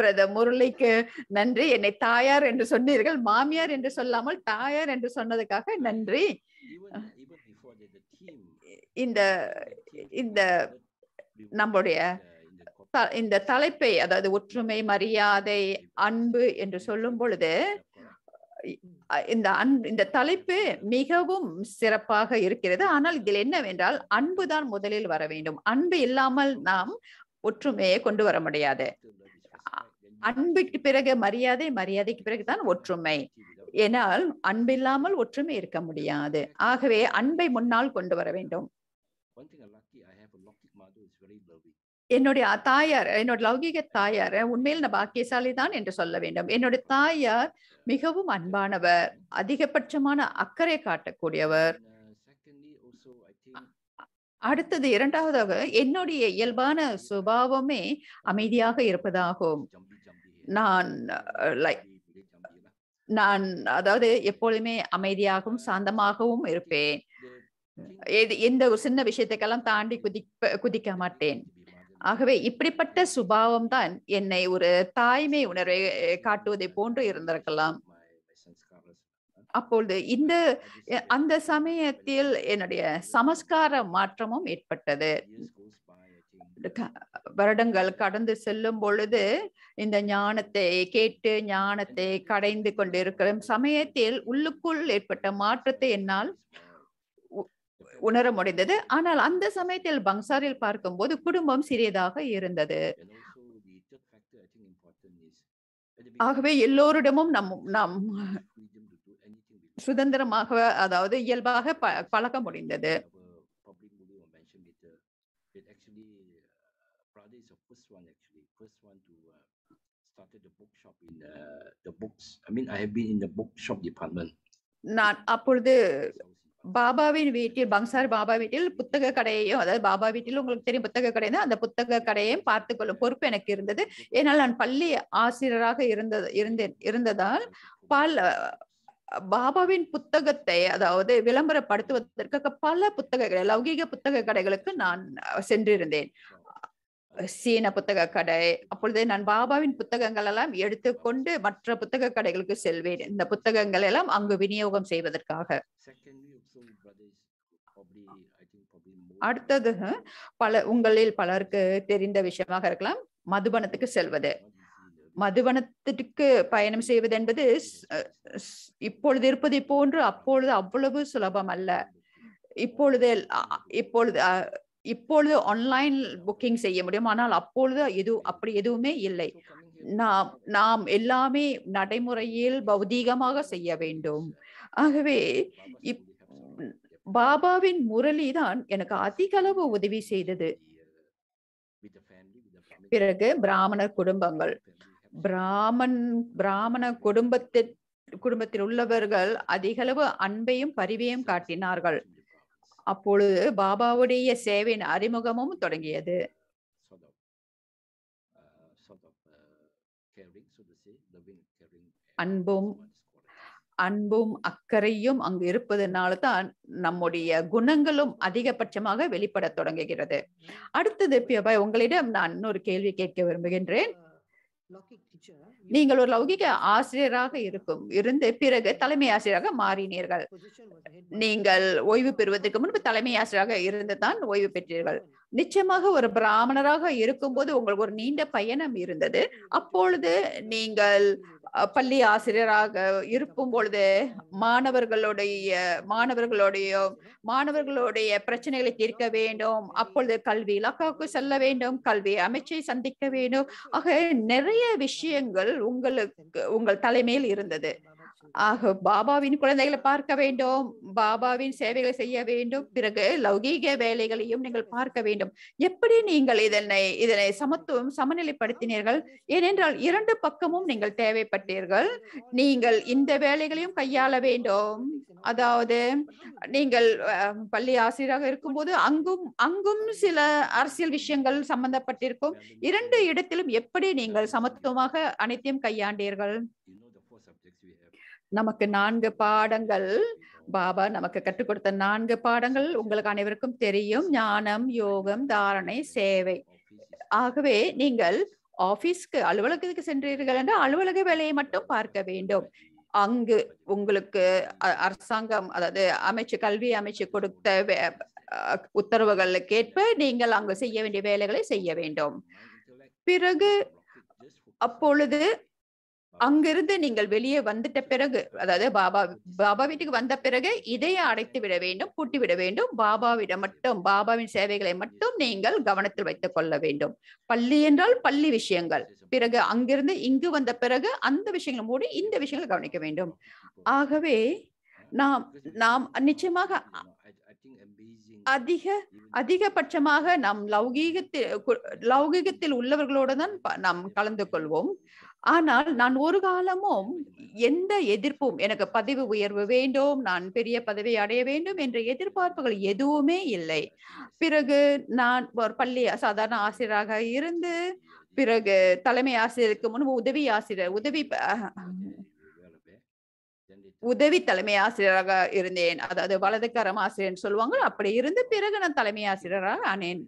பிரதர் முரளிக்கு நன்றி என்னை தாயார் என்று சொன்னீர்கள் மாமியார் என்று சொல்லாமல் தாயார் என்று சொன்னதுக்காக நன்றி இந்த இந்த uh. uh, நம்முடைய இந்த தலைப்பை அதாவது ஒற்றுமை மரியாதை அன்பு என்று சொல்லும் பொழுது இந்த இந்த தலைப்பு மிகவும் சிறப்பாக இருக்கிறது ஆனால் இதில் என்னவென்றால் அன்புதான் முதலில் வர வேண்டும் அன்பு இல்லாமல் நாம் ஒற்றுமையை கொண்டு வர முடியாது அன்புக்கு பிறகு மரியாதை மரியாதைக்கு பிறகுதான் ஒற்றுமை ஏனால் அன்பில்லாமல் ஒற்றுமை இருக்க முடியாது ஆகவே அன்பை முன்னால் கொண்டு வர வேண்டும் என்னுடைய தாயார் என்னோட லௌகிக தாயார் உண்மையில் நான் பாக்கியசாலி தான் என்று சொல்ல வேண்டும் என்னுடைய தாயார் மிகவும் அன்பானவர் அதிகபட்சமான அக்கறை காட்டக்கூடியவர் uh, அடுத்தது இரண்டாவதாக என்னுடைய இயல்பான சுபாவமே அமைதியாக இருப்பதாகும் நான் லைக் uh, நான் அதாவது எப்பொழுதுமே அமைதியாகவும் சாந்தமாகவும் இருப்பேன் எந்த ஒரு சின்ன விஷயத்துக்கெல்லாம் தாண்டி குதிப்ப குதிக்க மாட்டேன் ஆகவே இப்படிப்பட்ட சுபாவம் தான் என்னை ஒரு தாய்மை உணர்வை காட்டுவதை போன்று இருந்திருக்கலாம் அப்பொழுது இந்த அந்த சமயத்தில் என்னுடைய சமஸ்கார மாற்றமும் ஏற்பட்டது வருடங்கள் கடந்து செல்லும் பொழுது இந்த ஞானத்தை கேட்டு ஞானத்தை கடைந்து கொண்டிருக்கிற சமயத்தில் உள்ளுக்குள் ஏற்பட்ட மாற்றத்தை என்னால் உணர முடிந்தது ஆனால் அந்த சமயத்தில் பங்சாரில் பார்க்கும்போது குடும்பம் சிறியதாக இருந்தது ஆகவே எல்லோரிடமும் நம் நம் சுதந்திரமாக அதாவது இயல்பாக பழக முடிந்தது
first one to uh, started the bookshop in uh, the books. I mean, I have been in the bookshop department.
நான் அப்பொழுது பாபாவின் வீட்டில் பங்சார் பாபா வீட்டில் புத்தக கடையையும் அதாவது பாபா வீட்டில் உங்களுக்கு தெரியும் புத்தக கடை தான் அந்த புத்தக கடையையும் பார்த்துக்கொள்ளும் பொறுப்பு எனக்கு இருந்தது ஏன்னால் நான் பள்ளி ஆசிரியராக இருந்தது இருந்தேன் இருந்ததால் பால் பாபாவின் புத்தகத்தை அதாவது விளம்பரப்படுத்துவதற்காக பல புத்தக கடை லௌகீக புத்தக கடைகளுக்கு நான் சென்றிருந்தேன் சீன புத்தக கடை அப்பொழுது நான் பாபாவின் புத்தகங்கள் எல்லாம் எடுத்துக்கொண்டு மற்ற புத்தக கடைகளுக்கு செல்வேன் இந்த புத்தகங்கள் எல்லாம் அங்கு விநியோகம் செய்வதற்காக அடுத்தது பல உங்களில் பலருக்கு தெரிந்த விஷயமாக இருக்கலாம் மதுபனத்துக்கு செல்வது மதுபனத்திற்கு பயணம் செய்வது என்பது இப்பொழுது இருப்பதை போன்று அப்பொழுது அவ்வளவு சுலபம் அல்ல இப்பொழுது இப்பொழுது இப்பொழுது ஆன்லைன் புக்கிங் செய்ய முடியும் ஆனால் அப்பொழுது எது அப்படி எதுவுமே இல்லை நாம் நாம் எல்லாமே நடைமுறையில் பௌதீகமாக செய்ய வேண்டும் ஆகவே இப் பாபாவின் முரளி தான் எனக்கு அதிக அளவு உதவி செய்தது பிறகு பிராமணர் குடும்பங்கள் பிராமன் பிராமண குடும்பத்தில் குடும்பத்தில் உள்ளவர்கள் அதிகளவு அன்பையும் பரிவையும் காட்டினார்கள் அப்பொழுது பாபாவுடைய சேவையின் அறிமுகமும் தொடங்கியது அன்பும் அன்பும் அக்கறையும் அங்கு இருப்பதனால தான் நம்முடைய குணங்களும் அதிகபட்சமாக வெளிப்பட தொடங்குகிறது mm. அடுத்தது உங்களிடம் நான் இன்னொரு கேள்வி கேட்க விரும்புகின்றேன் uh, நீங்கள் ஒரு லௌகிக ஆசிரியராக இருக்கும் இருந்து பிறகு தலைமை ஆசிரியராக மாறினீர்கள் நீங்கள் ஓய்வு பெறுவதற்கு முன்பு தலைமை ஆசிரியராக இருந்து தான் ஓய்வு பெற்றீர்கள் நிச்சயமாக ஒரு பிராமணராக இருக்கும்போது உங்களுக்கு ஒரு நீண்ட பயணம் இருந்தது அப்பொழுது நீங்கள் பள்ளி ஆசிரியராக இருக்கும் பொழுது மாணவர்களுடைய மாணவர்களுடைய மாணவர்களுடைய பிரச்சனைகளை தீர்க்க வேண்டும் அப்பொழுது கல்வி இலக்காவுக்கு செல்ல வேண்டும் கல்வி அமைச்சை சந்திக்க வேண்டும் ஆக நிறைய விஷயங்கள் உங்களுக்கு உங்கள் தலைமையில் இருந்தது ஆக பாபாவின் குழந்தைகளை பார்க்க வேண்டும் பாபாவின் சேவைகளை செய்ய வேண்டும் பிறகு லௌகீக வேலைகளையும் நீங்கள் பார்க்க வேண்டும் எப்படி நீங்கள் இதனை இதனை சமத்துவம் சமநிலைப்படுத்தினீர்கள் ஏனென்றால் இரண்டு பக்கமும் நீங்கள் தேவைப்பட்டீர்கள் நீங்கள் இந்த வேலைகளையும் கையாள வேண்டும் அதாவது நீங்கள் பள்ளி ஆசிரியராக இருக்கும்போது அங்கும் அங்கும் சில அரசியல் விஷயங்கள் சம்பந்தப்பட்டிருக்கும் இரண்டு இடத்திலும் எப்படி நீங்கள் சமத்துவமாக அனைத்தையும் கையாண்டீர்கள் நமக்கு நான்கு பாடங்கள் பாபா நமக்கு கற்றுக் கொடுத்த நான்கு பாடங்கள் உங்களுக்கு அனைவருக்கும் தெரியும் ஞானம் யோகம் தாரணை சேவை ஆகவே நீங்கள் ஆபீஸ்க்கு அலுவலகத்துக்கு சென்றீர்கள் என்றால் அலுவலக வேலையை மட்டும் பார்க்க வேண்டும் அங்கு உங்களுக்கு அரசாங்கம் அதாவது அமைச்சு கல்வி அமைச்சு கொடுத்த உத்தரவுகளுக்கேற்ப நீங்கள் அங்கு செய்ய வேண்டிய வேலைகளை செய்ய வேண்டும் பிறகு அப்பொழுது அங்கிருந்து நீங்கள் வெளியே வந்துட்ட பிறகு அதாவது பாபா பாபா வீட்டுக்கு வந்த பிறகு இதையே அடைத்து விட வேண்டும் பூட்டி விட வேண்டும் பாபாவிடம் மட்டும் பாபாவின் சேவைகளை மட்டும் நீங்கள் கவனத்தில் வைத்துக் கொள்ள வேண்டும் பள்ளி என்றால் பள்ளி விஷயங்கள் பிறகு அங்கிருந்து இங்கு வந்த பிறகு அந்த விஷயங்களை மூடி இந்த விஷயங்களை கவனிக்க வேண்டும் ஆகவே நாம் நாம் நிச்சயமாக அதிக அதிகபட்சமாக நம் லௌகீகத்தில் லௌகீகத்தில் உள்ளவர்களோடு தான் நாம் கலந்து கொள்வோம் ஆனால் நான் ஒரு காலமும் எந்த எதிர்ப்பும் எனக்கு பதவி உயர்வு வேண்டும் நான் பெரிய பதவி அடைய வேண்டும் என்ற எதிர்பார்ப்புகள் எதுவுமே இல்லை பிறகு நான் ஒரு பள்ளி சாதாரண ஆசிரியராக இருந்து பிறகு தலைமை ஆசிரியருக்கு முன்பு உதவி ஆசிரியர் உதவி உதவி தலைமை ஆசிரியராக இருந்தேன் அதாவது வலதுக்காரம் ஆசிரியர் சொல்லுவாங்க அப்படி இருந்து பிறகு நான் தலைமை ஆசிரியராக ஆனேன்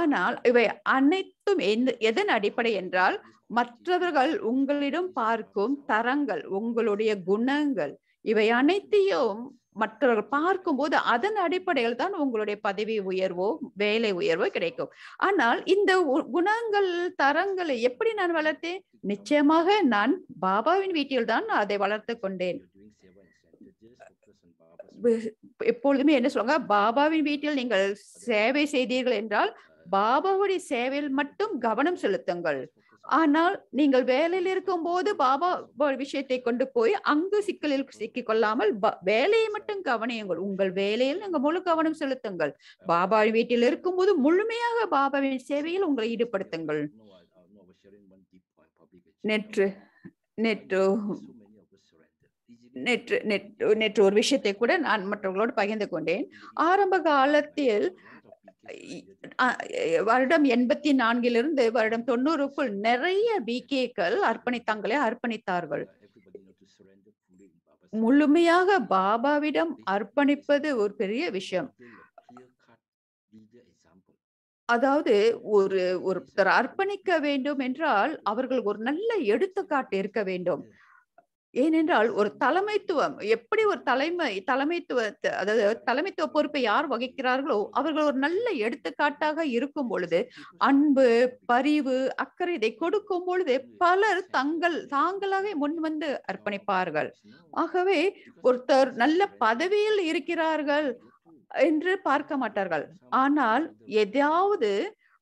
ஆனால் இவை அனைத்தும் எந்த எதன் அடிப்படை என்றால் மற்றவர்கள் உங்களிடம் பார்க்கும் தரங்கள் உங்களுடைய குணங்கள் இவை அனைத்தையும் மற்றவர்கள் பார்க்கும்போது அதன் அடிப்படையில் தான் உங்களுடைய பதவி உயர்வோ வேலை உயர்வோ கிடைக்கும் ஆனால் இந்த குணங்கள் தரங்களை எப்படி நான் வளர்த்தேன் நிச்சயமாக நான் பாபாவின் வீட்டில் தான் அதை வளர்த்து கொண்டேன் எப்பொழுதுமே என்ன சொல்லுங்க பாபாவின் வீட்டில் நீங்கள் சேவை செய்தீர்கள் என்றால் பாபாவுடைய சேவையில் மட்டும் கவனம் செலுத்துங்கள் ஆனால் நீங்கள் வேலையில் இருக்கும் போது பாபா விஷயத்தை கொண்டு போய் அங்கு சிக்கலில் சிக்கிக் கொள்ளாமல் வேலையை மட்டும் கவனியுங்கள் உங்கள் வேலையில் நீங்கள் முழு கவனம் செலுத்துங்கள் பாபா வீட்டில் இருக்கும் போது முழுமையாக பாபாவின் சேவையில் உங்களை ஈடுபடுத்துங்கள் நேற்று நேற்று நேற்று நேற்று நேற்று ஒரு விஷயத்தை கூட நான் மற்றவர்களோடு பகிர்ந்து கொண்டேன் ஆரம்ப காலத்தில் வருடம் எண்பத்தி நான்கிலிருந்து வருடம் தொண்ணூறுக்குள் நிறைய பிகேக்கள் அர்ப்பணித்தாங்களே அர்ப்பணித்தார்கள் முழுமையாக பாபாவிடம் அர்ப்பணிப்பது ஒரு பெரிய விஷயம் அதாவது ஒரு ஒருத்தர் அர்ப்பணிக்க வேண்டும் என்றால் அவர்கள் ஒரு நல்ல எடுத்துக்காட்டு இருக்க வேண்டும் ஏனென்றால் ஒரு தலைமைத்துவம் எப்படி ஒரு தலைமை தலைமைத்துவத்தை அதாவது தலைமைத்துவ பொறுப்பை யார் வகிக்கிறார்களோ அவர்கள் ஒரு நல்ல எடுத்துக்காட்டாக இருக்கும் பொழுது அன்பு பரிவு அக்கறை இதை கொடுக்கும் பொழுது பலர் தங்கள் தாங்களாகவே முன் வந்து அர்ப்பணிப்பார்கள் ஆகவே ஒருத்தர் நல்ல பதவியில் இருக்கிறார்கள் என்று பார்க்க மாட்டார்கள் ஆனால் எதாவது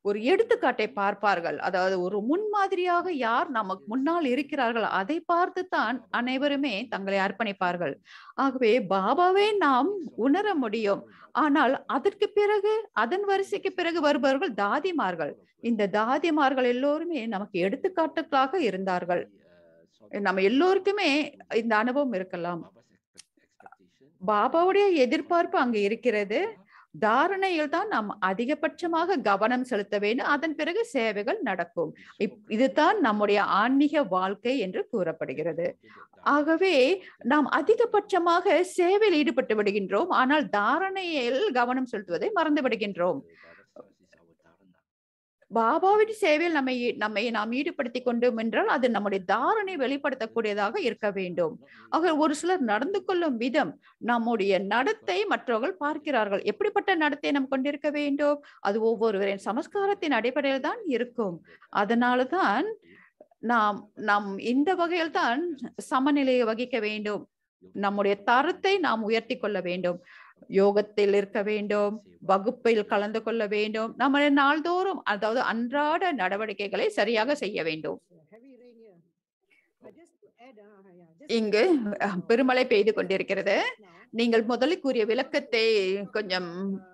ஒரு எடுத்துக்காட்டை பார்ப்பார்கள் அதாவது ஒரு முன்மாதிரியாக யார் நமக்கு முன்னால் இருக்கிறார்கள் அதை பார்த்து தான் அனைவருமே தங்களை அர்ப்பணிப்பார்கள் ஆகவே பாபாவே நாம் உணர முடியும் ஆனால் அதற்கு பிறகு அதன் வரிசைக்கு பிறகு வருபவர்கள் தாதிமார்கள் இந்த தாதிமார்கள் எல்லோருமே நமக்கு எடுத்துக்காட்டுகளாக இருந்தார்கள் நம்ம எல்லோருக்குமே இந்த அனுபவம் இருக்கலாம் பாபாவுடைய எதிர்பார்ப்பு அங்கு இருக்கிறது தாரணையில் தான் நாம் அதிகபட்சமாக கவனம் செலுத்த வேண்டும் அதன் பிறகு சேவைகள் நடக்கும் இதுதான் நம்முடைய ஆன்மீக வாழ்க்கை என்று கூறப்படுகிறது ஆகவே நாம் அதிகபட்சமாக சேவையில் ஈடுபட்டு விடுகின்றோம் ஆனால் தாரணையில் கவனம் செலுத்துவதை மறந்து விடுகின்றோம் பாபாவின் சேவையில் நம்மை நம்மை நாம் ஈடுபடுத்திக் கொண்டோம் என்றால் அது நம்முடைய தாரணை வெளிப்படுத்தக்கூடியதாக இருக்க வேண்டும் ஆக ஒரு சிலர் நடந்து கொள்ளும் விதம் நம்முடைய நடத்தை மற்றவர்கள் பார்க்கிறார்கள் எப்படிப்பட்ட நடத்தை நாம் கொண்டிருக்க வேண்டும் அது ஒவ்வொருவரின் சமஸ்காரத்தின் அடிப்படையில் தான் இருக்கும் அதனால தான் நாம் நாம் இந்த வகையில் தான் சமநிலையை வகிக்க வேண்டும் நம்முடைய தரத்தை நாம் உயர்த்தி கொள்ள வேண்டும் யோகத்தில் இருக்க வேண்டும் வகுப்பில் கலந்து கொள்ள வேண்டும் நம்ம நாள்தோறும் அதாவது அன்றாட நடவடிக்கைகளை சரியாக செய்ய வேண்டும் oh. uh, இங்கு uh, பெருமழை பெய்து கொண்டிருக்கிறது நீங்கள் முதலில் கூறிய விளக்கத்தை கொஞ்சம் uh,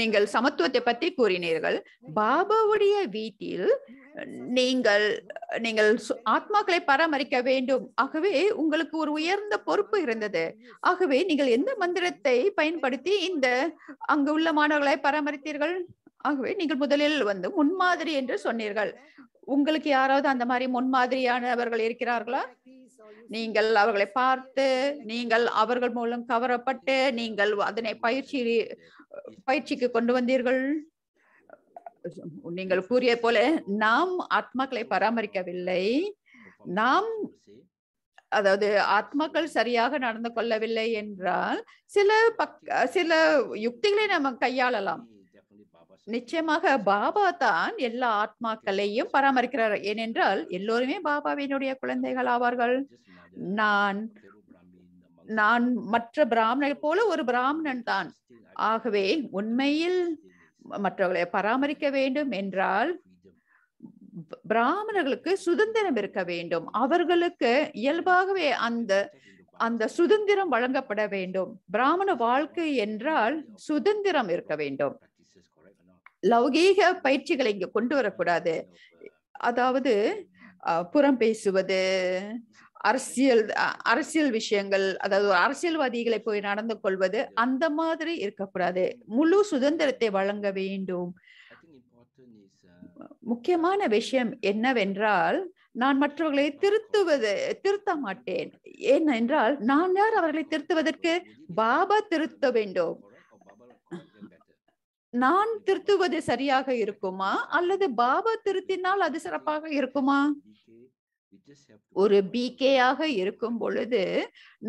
நீங்கள் சமத்துவத்தை பத்தி கூறினீர்கள் பாபாவுடைய வீட்டில் நீங்கள் நீங்கள் ஆத்மாக்களை பராமரிக்க வேண்டும் ஆகவே உங்களுக்கு ஒரு உயர்ந்த பொறுப்பு இருந்தது ஆகவே நீங்கள் எந்த மந்திரத்தை பயன்படுத்தி இந்த அங்கு உள்ள மாணவர்களை பராமரித்தீர்கள் ஆகவே நீங்கள் முதலில் வந்து முன்மாதிரி என்று சொன்னீர்கள் உங்களுக்கு யாராவது அந்த மாதிரி முன்மாதிரியானவர்கள் இருக்கிறார்களா நீங்கள் அவர்களை பார்த்து நீங்கள் அவர்கள் மூலம் கவரப்பட்டு நீங்கள் அதனை பயிற்சி பயிற்சிக்கு கொண்டு வந்தீர்கள் நீங்கள் கூறிய போல நாம் ஆத்மாக்களை பராமரிக்கவில்லை நாம் அதாவது ஆத்மாக்கள் சரியாக நடந்து கொள்ளவில்லை என்றால் சில பக் சில யுக்திகளை நம்ம கையாளலாம் நிச்சயமாக பாபா தான் எல்லா ஆத்மாக்களையும் பராமரிக்கிறார் ஏனென்றால் எல்லோருமே பாபாவினுடைய குழந்தைகள் ஆவார்கள் நான் நான் மற்ற பிராமணர் போல ஒரு பிராமணன் தான் ஆகவே உண்மையில் மற்றவர்களை பராமரிக்க வேண்டும் என்றால் பிராமணர்களுக்கு சுதந்திரம் இருக்க வேண்டும் அவர்களுக்கு இயல்பாகவே அந்த அந்த சுதந்திரம் வழங்கப்பட வேண்டும் பிராமண வாழ்க்கை என்றால் சுதந்திரம் இருக்க வேண்டும் லௌகீக பயிற்சிகளை இங்கு கொண்டு வரக்கூடாது அதாவது புறம் பேசுவது அரசியல் அரசியல் விஷயங்கள் அதாவது அரசியல்வாதிகளை போய் நடந்து கொள்வது அந்த மாதிரி இருக்கக்கூடாது முழு சுதந்திரத்தை வழங்க வேண்டும் uh, முக்கியமான விஷயம் என்னவென்றால் நான் மற்றவர்களை திருத்துவது திருத்த மாட்டேன் ஏனென்றால் நான் யார் அவர்களை திருத்துவதற்கு பாபா திருத்த வேண்டும் நான் திருத்துவது சரியாக இருக்குமா அல்லது பாபா திருத்தினால் அது சிறப்பாக இருக்குமா ஒரு பிகேயாக இருக்கும் பொழுது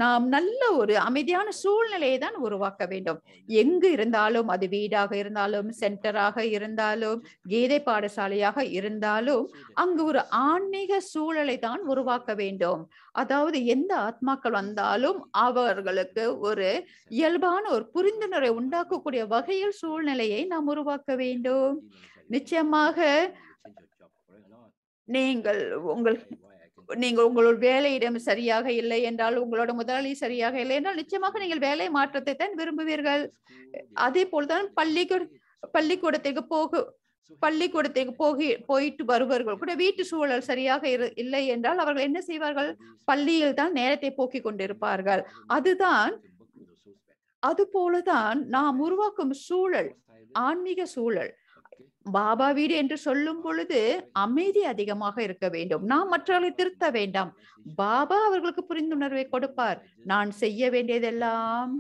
நாம் நல்ல ஒரு அமைதியான சூழ்நிலையை தான் உருவாக்க வேண்டும் oh, எங்கு இருந்தாலும் அது வீடாக இருந்தாலும் சென்டராக இருந்தாலும் கீதை பாடசாலையாக இருந்தாலும் அங்கு ஒரு ஆன்மீக சூழலை தான் உருவாக்க வேண்டும் அதாவது எந்த ஆத்மாக்கள் வந்தாலும் அவர்களுக்கு ஒரு இயல்பான ஒரு புரிந்துணரை உண்டாக்கக்கூடிய வகையில் சூழ்நிலையை நாம் உருவாக்க வேண்டும் நிச்சயமாக நீங்கள் உங்கள் நீங்கள் உங்களோட வேலையிடம் சரியாக இல்லை என்றால் உங்களோட முதலாளி சரியாக இல்லை என்றால் நிச்சயமாக நீங்கள் வேலை மாற்றத்தை தான் விரும்புவீர்கள் அதே போல்தான் பள்ளிக்கு பள்ளிக்கூடத்திற்கு போக பள்ளிக்கூடத்திற்கு போகி போயிட்டு வருபவர்கள் கூட வீட்டு சூழல் சரியாக இரு இல்லை என்றால் அவர்கள் என்ன செய்வார்கள் பள்ளியில் தான் நேரத்தை போக்கி கொண்டிருப்பார்கள் அதுதான் அது போலதான் நாம் உருவாக்கும் சூழல் ஆன்மீக சூழல் பாபா வீடு என்று சொல்லும் பொழுது அமைதி அதிகமாக இருக்க வேண்டும் நாம் மற்றவர்களை திருத்த வேண்டாம் பாபா அவர்களுக்கு புரிந்துணர்வை கொடுப்பார் நான் செய்ய வேண்டியதெல்லாம்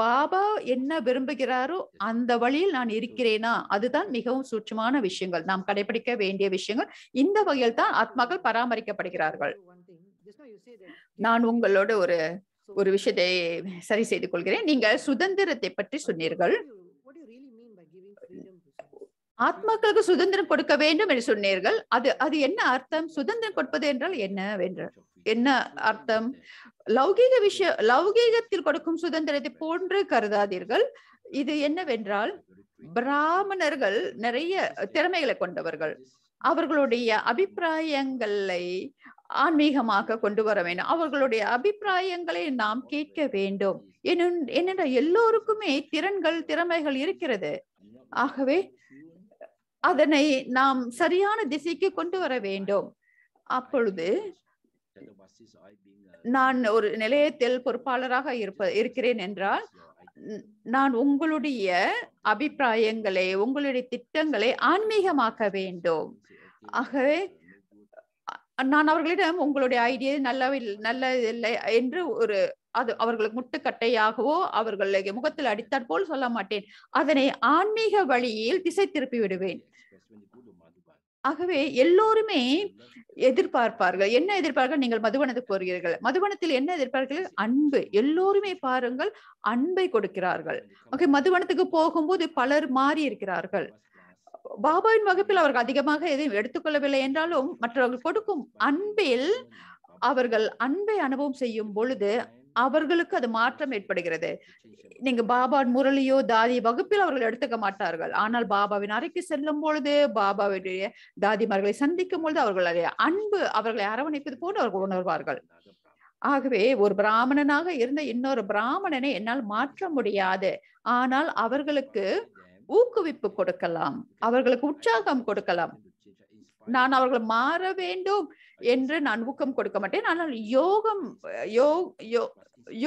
பாபா என்ன விரும்புகிறாரோ அந்த வழியில் நான் இருக்கிறேனா அதுதான் மிகவும் சூட்சமான விஷயங்கள் நாம் கடைபிடிக்க வேண்டிய விஷயங்கள் இந்த வகையில் தான் ஆத்மாக்கள் பராமரிக்கப்படுகிறார்கள் நான் உங்களோட ஒரு ஒரு விஷயத்தை சரி செய்து கொள்கிறேன் நீங்க சுதந்திரத்தை பற்றி சொன்னீர்கள் ஆத்மாக்களுக்கு சுதந்திரம் கொடுக்க வேண்டும் என்று சொன்னீர்கள் அது அது என்ன அர்த்தம் சுதந்திரம் கொடுப்பது என்றால் என்ன என்ற என்ன அர்த்தம் லௌகீக விஷய லௌகீகத்தில் கொடுக்கும் சுதந்திரத்தை போன்று கருதாதீர்கள் இது என்னவென்றால் பிராமணர்கள் நிறைய திறமைகளை கொண்டவர்கள் அவர்களுடைய அபிப்பிராயங்களை ஆன்மீகமாக கொண்டு வர வேண்டும் அவர்களுடைய அபிப்பிராயங்களை நாம் கேட்க வேண்டும் என்னென்ற எல்லோருக்குமே திறன்கள் திறமைகள் இருக்கிறது ஆகவே அதனை நாம் சரியான திசைக்கு கொண்டு வர வேண்டும் அப்பொழுது நான் ஒரு நிலையத்தில் பொறுப்பாளராக இருப்ப இருக்கிறேன் என்றால் நான் உங்களுடைய அபிப்பிராயங்களை உங்களுடைய திட்டங்களை ஆன்மீகமாக்க வேண்டும் ஆகவே நான் அவர்களிடம் உங்களுடைய ஐடியா நல்லவில் நல்ல இல்லை என்று ஒரு அது அவர்களுக்கு முட்டுக்கட்டையாகவோ அவர்களுடைய முகத்தில் அடித்தாற் போல் சொல்ல மாட்டேன் அதனை ஆன்மீக வழியில் திசை திருப்பி விடுவேன் ஆகவே எல்லோருமே எதிர்பார்ப்பார்கள் என்ன எதிர்பார்கள் நீங்கள் மதுவனத்துக்கு போகிறீர்கள் மதுவனத்தில் என்ன எதிர்பார்கள் அன்பு எல்லோருமே பாருங்கள் அன்பை கொடுக்கிறார்கள் ஓகே மதுவனத்துக்கு போகும்போது பலர் மாறி இருக்கிறார்கள் பாபாவின் வகுப்பில் அவர்கள் அதிகமாக எதையும் எடுத்துக்கொள்ளவில்லை என்றாலும் மற்றவர்கள் கொடுக்கும் அன்பில் அவர்கள் அன்பை அனுபவம் செய்யும் பொழுது அவர்களுக்கு அது மாற்றம் ஏற்படுகிறது நீங்க பாபா முரளியோ தாதி வகுப்பில் அவர்கள் எடுத்துக்க மாட்டார்கள் ஆனால் பாபாவின் அறைக்கு செல்லும் பொழுது பாபாவுடைய தாதிமார்களை சந்திக்கும் பொழுது அவர்களுடைய அன்பு அவர்களை அரவணைப்பது போன்று அவர்கள் உணர்வார்கள் ஆகவே ஒரு பிராமணனாக இருந்த இன்னொரு பிராமணனை என்னால் மாற்ற முடியாது ஆனால் அவர்களுக்கு ஊக்குவிப்பு கொடுக்கலாம் அவர்களுக்கு உற்சாகம் கொடுக்கலாம் நான் அவர்கள் மாற வேண்டும் என்று நான் ஊக்கம் கொடுக்க மாட்டேன் ஆனால் யோகம்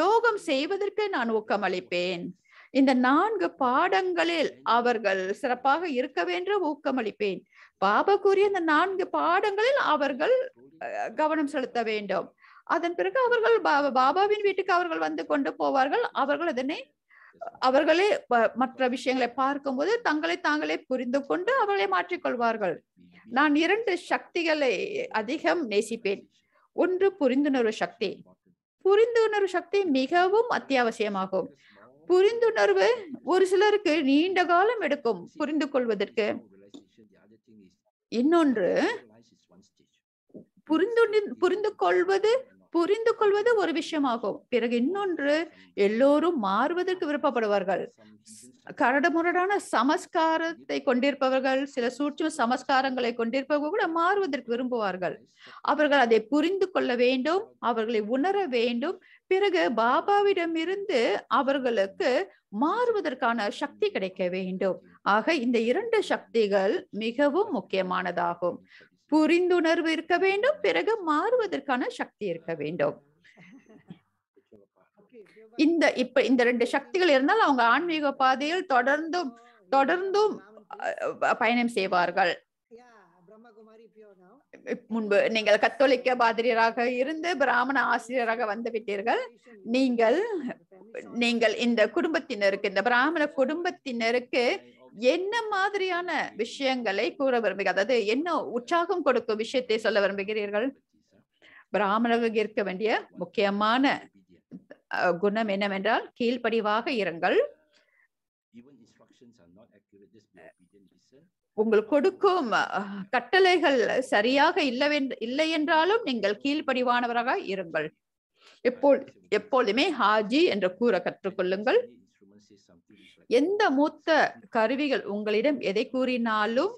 யோகம் செய்வதற்கு நான் ஊக்கம் அளிப்பேன் இந்த நான்கு பாடங்களில் அவர்கள் சிறப்பாக இருக்க வேண்டும் ஊக்கமளிப்பேன் பாபா கூறிய இந்த நான்கு பாடங்களில் அவர்கள் கவனம் செலுத்த வேண்டும் அதன் பிறகு அவர்கள் பாபாவின் வீட்டுக்கு அவர்கள் வந்து கொண்டு போவார்கள் அவர்கள் அதனை அவர்களே மற்ற விஷயங்களை பார்க்கும்போது தங்களை தாங்களே புரிந்து கொண்டு அவர்களை மாற்றிக்கொள்வார்கள் நான் இரண்டு சக்திகளை அதிகம் நேசிப்பேன் ஒன்று புரிந்துணர்வு சக்தி புரிந்துணர்வு சக்தி மிகவும் அத்தியாவசியமாகும் புரிந்துணர்வு ஒரு சிலருக்கு நீண்ட காலம் எடுக்கும் புரிந்து கொள்வதற்கு இன்னொன்று புரிந்து புரிந்து கொள்வது புரிந்து கொள்வது ஒரு விஷயமாகும் பிறகு இன்னொன்று எல்லோரும் மாறுவதற்கு விருப்பப்படுவார்கள் கரடுமுரடான சமஸ்காரத்தை கொண்டிருப்பவர்கள் சில சூட்சம் சமஸ்காரங்களை கொண்டிருப்பவர்கள் கூட மாறுவதற்கு விரும்புவார்கள் அவர்கள் அதை புரிந்து கொள்ள வேண்டும் அவர்களை உணர வேண்டும் பிறகு பாபாவிடம் இருந்து அவர்களுக்கு மாறுவதற்கான சக்தி கிடைக்க வேண்டும் ஆக இந்த இரண்டு சக்திகள் மிகவும் முக்கியமானதாகும் புரிந்துணர்வு இருக்க வேண்டும் பிறகு மாறுவதற்கான சக்தி இருக்க வேண்டும் இந்த இப்ப இந்த ரெண்டு சக்திகள் இருந்தால் அவங்க ஆன்மீக பாதையில் தொடர்ந்தும் தொடர்ந்தும் பயணம் செய்வார்கள் முன்பு நீங்கள் கத்தோலிக்க பாதிரியராக இருந்து பிராமண ஆசிரியராக வந்து விட்டீர்கள் நீங்கள் நீங்கள் இந்த குடும்பத்தினருக்கு இந்த பிராமண குடும்பத்தினருக்கு என்ன மாதிரியான விஷயங்களை கூற விரும்புகிறீர்கள் அதாவது என்ன உற்சாகம் கொடுக்கும் விஷயத்தை சொல்ல விரும்புகிறீர்கள் பிராமணர்கள் இருக்க வேண்டிய முக்கியமான குணம் என்னவென்றால் கீழ்ப்படிவாக இருங்கள் உங்களுக்கு கொடுக்கும் கட்டளைகள் சரியாக இல்லை என்றாலும் நீங்கள் கீழ்ப்படிவானவராக இருங்கள் எப்போ எப்பொழுதுமே ஹாஜி என்று கூற கற்றுக்கொள்ளுங்கள் எந்த மூத்த கருவிகள் உங்களிடம் எதை கூறினாலும்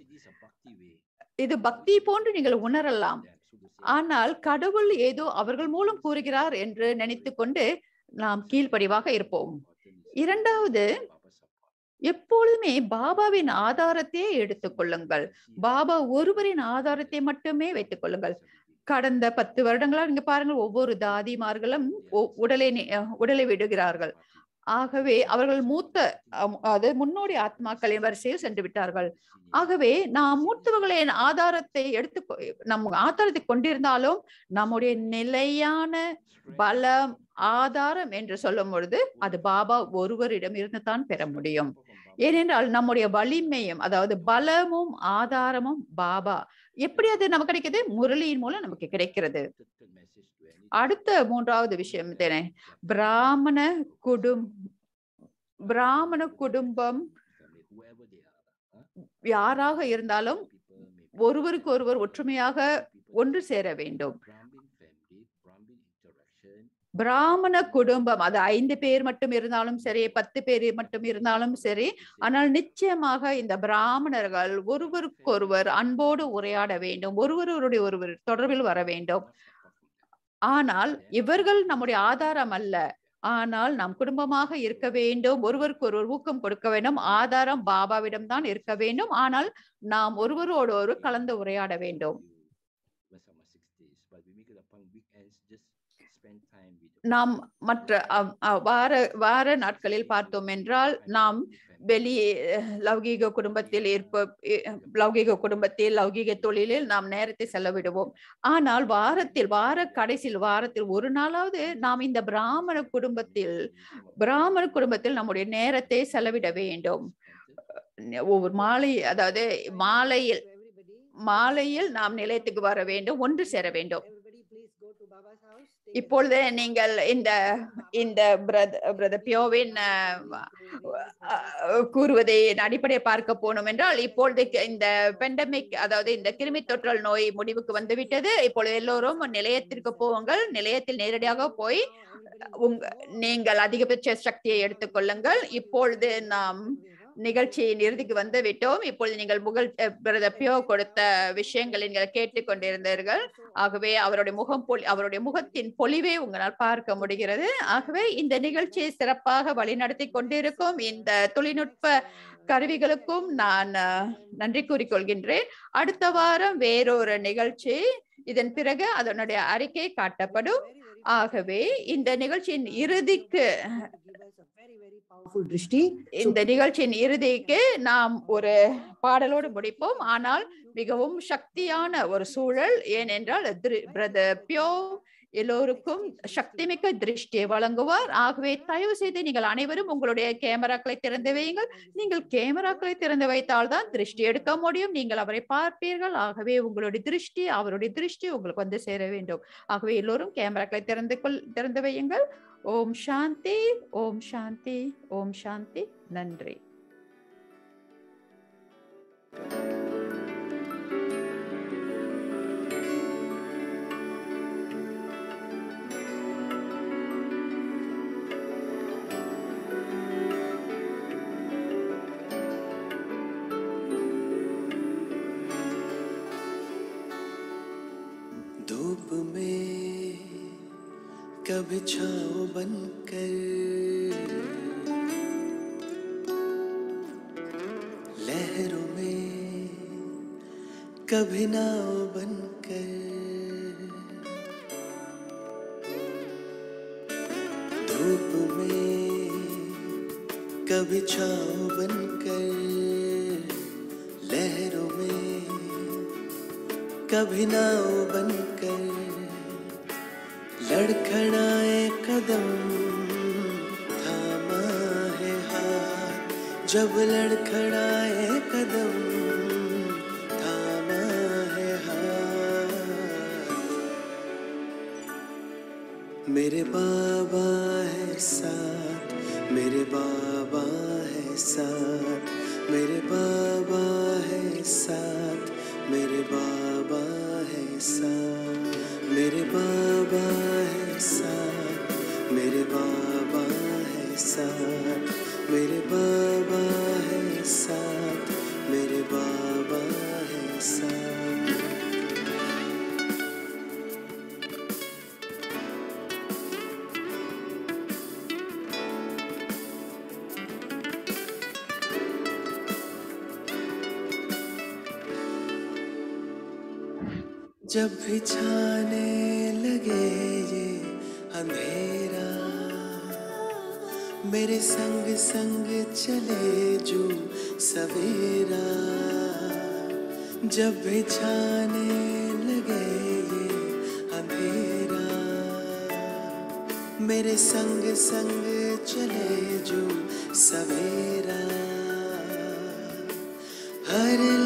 இது பக்தி போன்று நீங்கள் உணரலாம் ஆனால் கடவுள் ஏதோ அவர்கள் மூலம் கூறுகிறார் என்று நினைத்து கொண்டு நாம் கீழ்ப்படிவாக இருப்போம் இரண்டாவது எப்பொழுதுமே பாபாவின் ஆதாரத்தையே கொள்ளுங்கள் பாபா ஒருவரின் ஆதாரத்தை மட்டுமே வைத்துக் கொள்ளுங்கள் கடந்த பத்து வருடங்களா நீங்க பாருங்கள் ஒவ்வொரு தாதிமார்களும் உடலை உடலை விடுகிறார்கள் ஆகவே அவர்கள் மூத்த அது முன்னோடி ஆத்மாக்களின் வரிசையில் சென்று விட்டார்கள் ஆகவே நாம் மூத்தவர்களின் ஆதாரத்தை எடுத்து நம் ஆதாரத்தை கொண்டிருந்தாலும் நம்முடைய நிலையான பலம் ஆதாரம் என்று சொல்லும் பொழுது அது பாபா ஒருவரிடம் இருந்து தான் பெற முடியும் ஏனென்றால் நம்முடைய வலிமையும் அதாவது பலமும் ஆதாரமும் பாபா எப்படி அது நமக்கு கிடைக்குது முரளியின் மூலம் நமக்கு கிடைக்கிறது அடுத்த மூன்றாவது விஷயம் தானே பிராமண குடும் பிராமண குடும்பம் யாராக இருந்தாலும் ஒருவருக்கு ஒருவர் ஒற்றுமையாக ஒன்று சேர வேண்டும் பிராமண குடும்பம் அது ஐந்து பேர் மட்டும் இருந்தாலும் சரி பத்து பேர் மட்டும் இருந்தாலும் சரி ஆனால் நிச்சயமாக இந்த பிராமணர்கள் ஒருவருக்கொருவர் அன்போடு உரையாட வேண்டும் ஒருவருடைய ஒருவர் தொடர்பில் வர வேண்டும் ஆனால் இவர்கள் நம்முடைய ஆதாரம் அல்ல ஆனால் நம் குடும்பமாக இருக்க வேண்டும் ஒருவருக்கு ஒருவர் ஊக்கம் கொடுக்க வேண்டும் ஆதாரம் பாபாவிடம் தான் இருக்க வேண்டும் ஆனால் நாம் ஒருவரோடு ஒரு கலந்து உரையாட வேண்டும் நாம் மற்ற வார வார நாட்களில் பார்த்தோம் என்றால் நாம் வெளி லௌகீக குடும்பத்தில் இருப்ப லௌகீக குடும்பத்தில் லௌகீக தொழிலில் நாம் நேரத்தை செலவிடுவோம் ஆனால் வாரத்தில் வார கடைசியில் வாரத்தில் ஒரு நாளாவது நாம் இந்த பிராமண குடும்பத்தில் பிராமண குடும்பத்தில் நம்முடைய நேரத்தை செலவிட வேண்டும் ஒவ்வொரு மாலை அதாவது மாலையில் மாலையில் நாம் நிலையத்துக்கு வர வேண்டும் ஒன்று சேர வேண்டும் இப்பொழுது நீங்கள் இந்த இந்த பிரத பியோவின் கூறுவதை அடிப்படையை பார்க்க போனோம் என்றால் இப்பொழுது இந்த பெண்டமிக் அதாவது இந்த கிருமி தொற்றல் நோய் முடிவுக்கு வந்துவிட்டது இப்பொழுது எல்லோரும் நிலையத்திற்கு போவுங்கள் நிலையத்தில் நேரடியாக போய் உங்க நீங்கள் அதிகபட்ச சக்தியை எடுத்துக்கொள்ளுங்கள் இப்பொழுது நாம் நிகழ்ச்சியின் இறுதிக்கு வந்து விட்டோம் இப்பொழுது நீங்கள் முகல் பியோ கொடுத்த விஷயங்களை நீங்கள் கேட்டுக்கொண்டிருந்தீர்கள் ஆகவே அவருடைய முகம் பொலி அவருடைய முகத்தின் பொலிவே உங்களால் பார்க்க முடிகிறது ஆகவே இந்த நிகழ்ச்சியை சிறப்பாக வழிநடத்தி கொண்டிருக்கும் இந்த தொழில்நுட்ப கருவிகளுக்கும் நான் நன்றி கூறிக்கொள்கின்றேன் அடுத்த வாரம் வேறொரு நிகழ்ச்சி இதன் பிறகு அதனுடைய அறிக்கை காட்டப்படும் ஆகவே இந்த நிகழ்ச்சியின் uh, இறுதிக்கு இந்த நிகழ்ச்சியின் இறுதிக்கு நாம் ஒரு பாடலோடு முடிப்போம் ஆனால் மிகவும் சக்தியான ஒரு சூழல் ஏனென்றால் பிரதர் பியோ எல்லோருக்கும் சக்திமிக்க திருஷ்டியை வழங்குவார் ஆகவே தயவு செய்து நீங்கள் அனைவரும் உங்களுடைய கேமராக்களை திறந்து வையுங்கள் நீங்கள் கேமராக்களை திறந்து வைத்தால் தான் திருஷ்டி எடுக்க முடியும் நீங்கள் அவரை பார்ப்பீர்கள் ஆகவே உங்களுடைய திருஷ்டி அவருடைய திருஷ்டி உங்களுக்கு வந்து சேர வேண்டும் ஆகவே எல்லோரும் கேமராக்களை திறந்து கொள் திறந்து வையுங்கள் ஓம் சாந்தி ஓம் சாந்தி ஓம் சாந்தி நன்றி thank you
अब छाओ बनकर लहरों में कभी नाओ बनकर धूप में कभी छाओ बनकर लहरों में कभी नाओ बनकर लड़खड़ाए कदम थामा है हाथ जब लड़खड़ाए कदम थामा है हाथ मेरे बाबा है साथ मेरे बाबा है साथ मेरे बाबा है साथ मेरे बाबा है साथ मेरे बाबा मेरे बाबा है साथ मेरे बाबा है साथ मेरे बाबा है साथ जब भी छाने लगे ये मेरे संग संग चले जो सवेरा जब छाने लगे ये अंधेरा मेरे संग संग चले जो सवेरा हर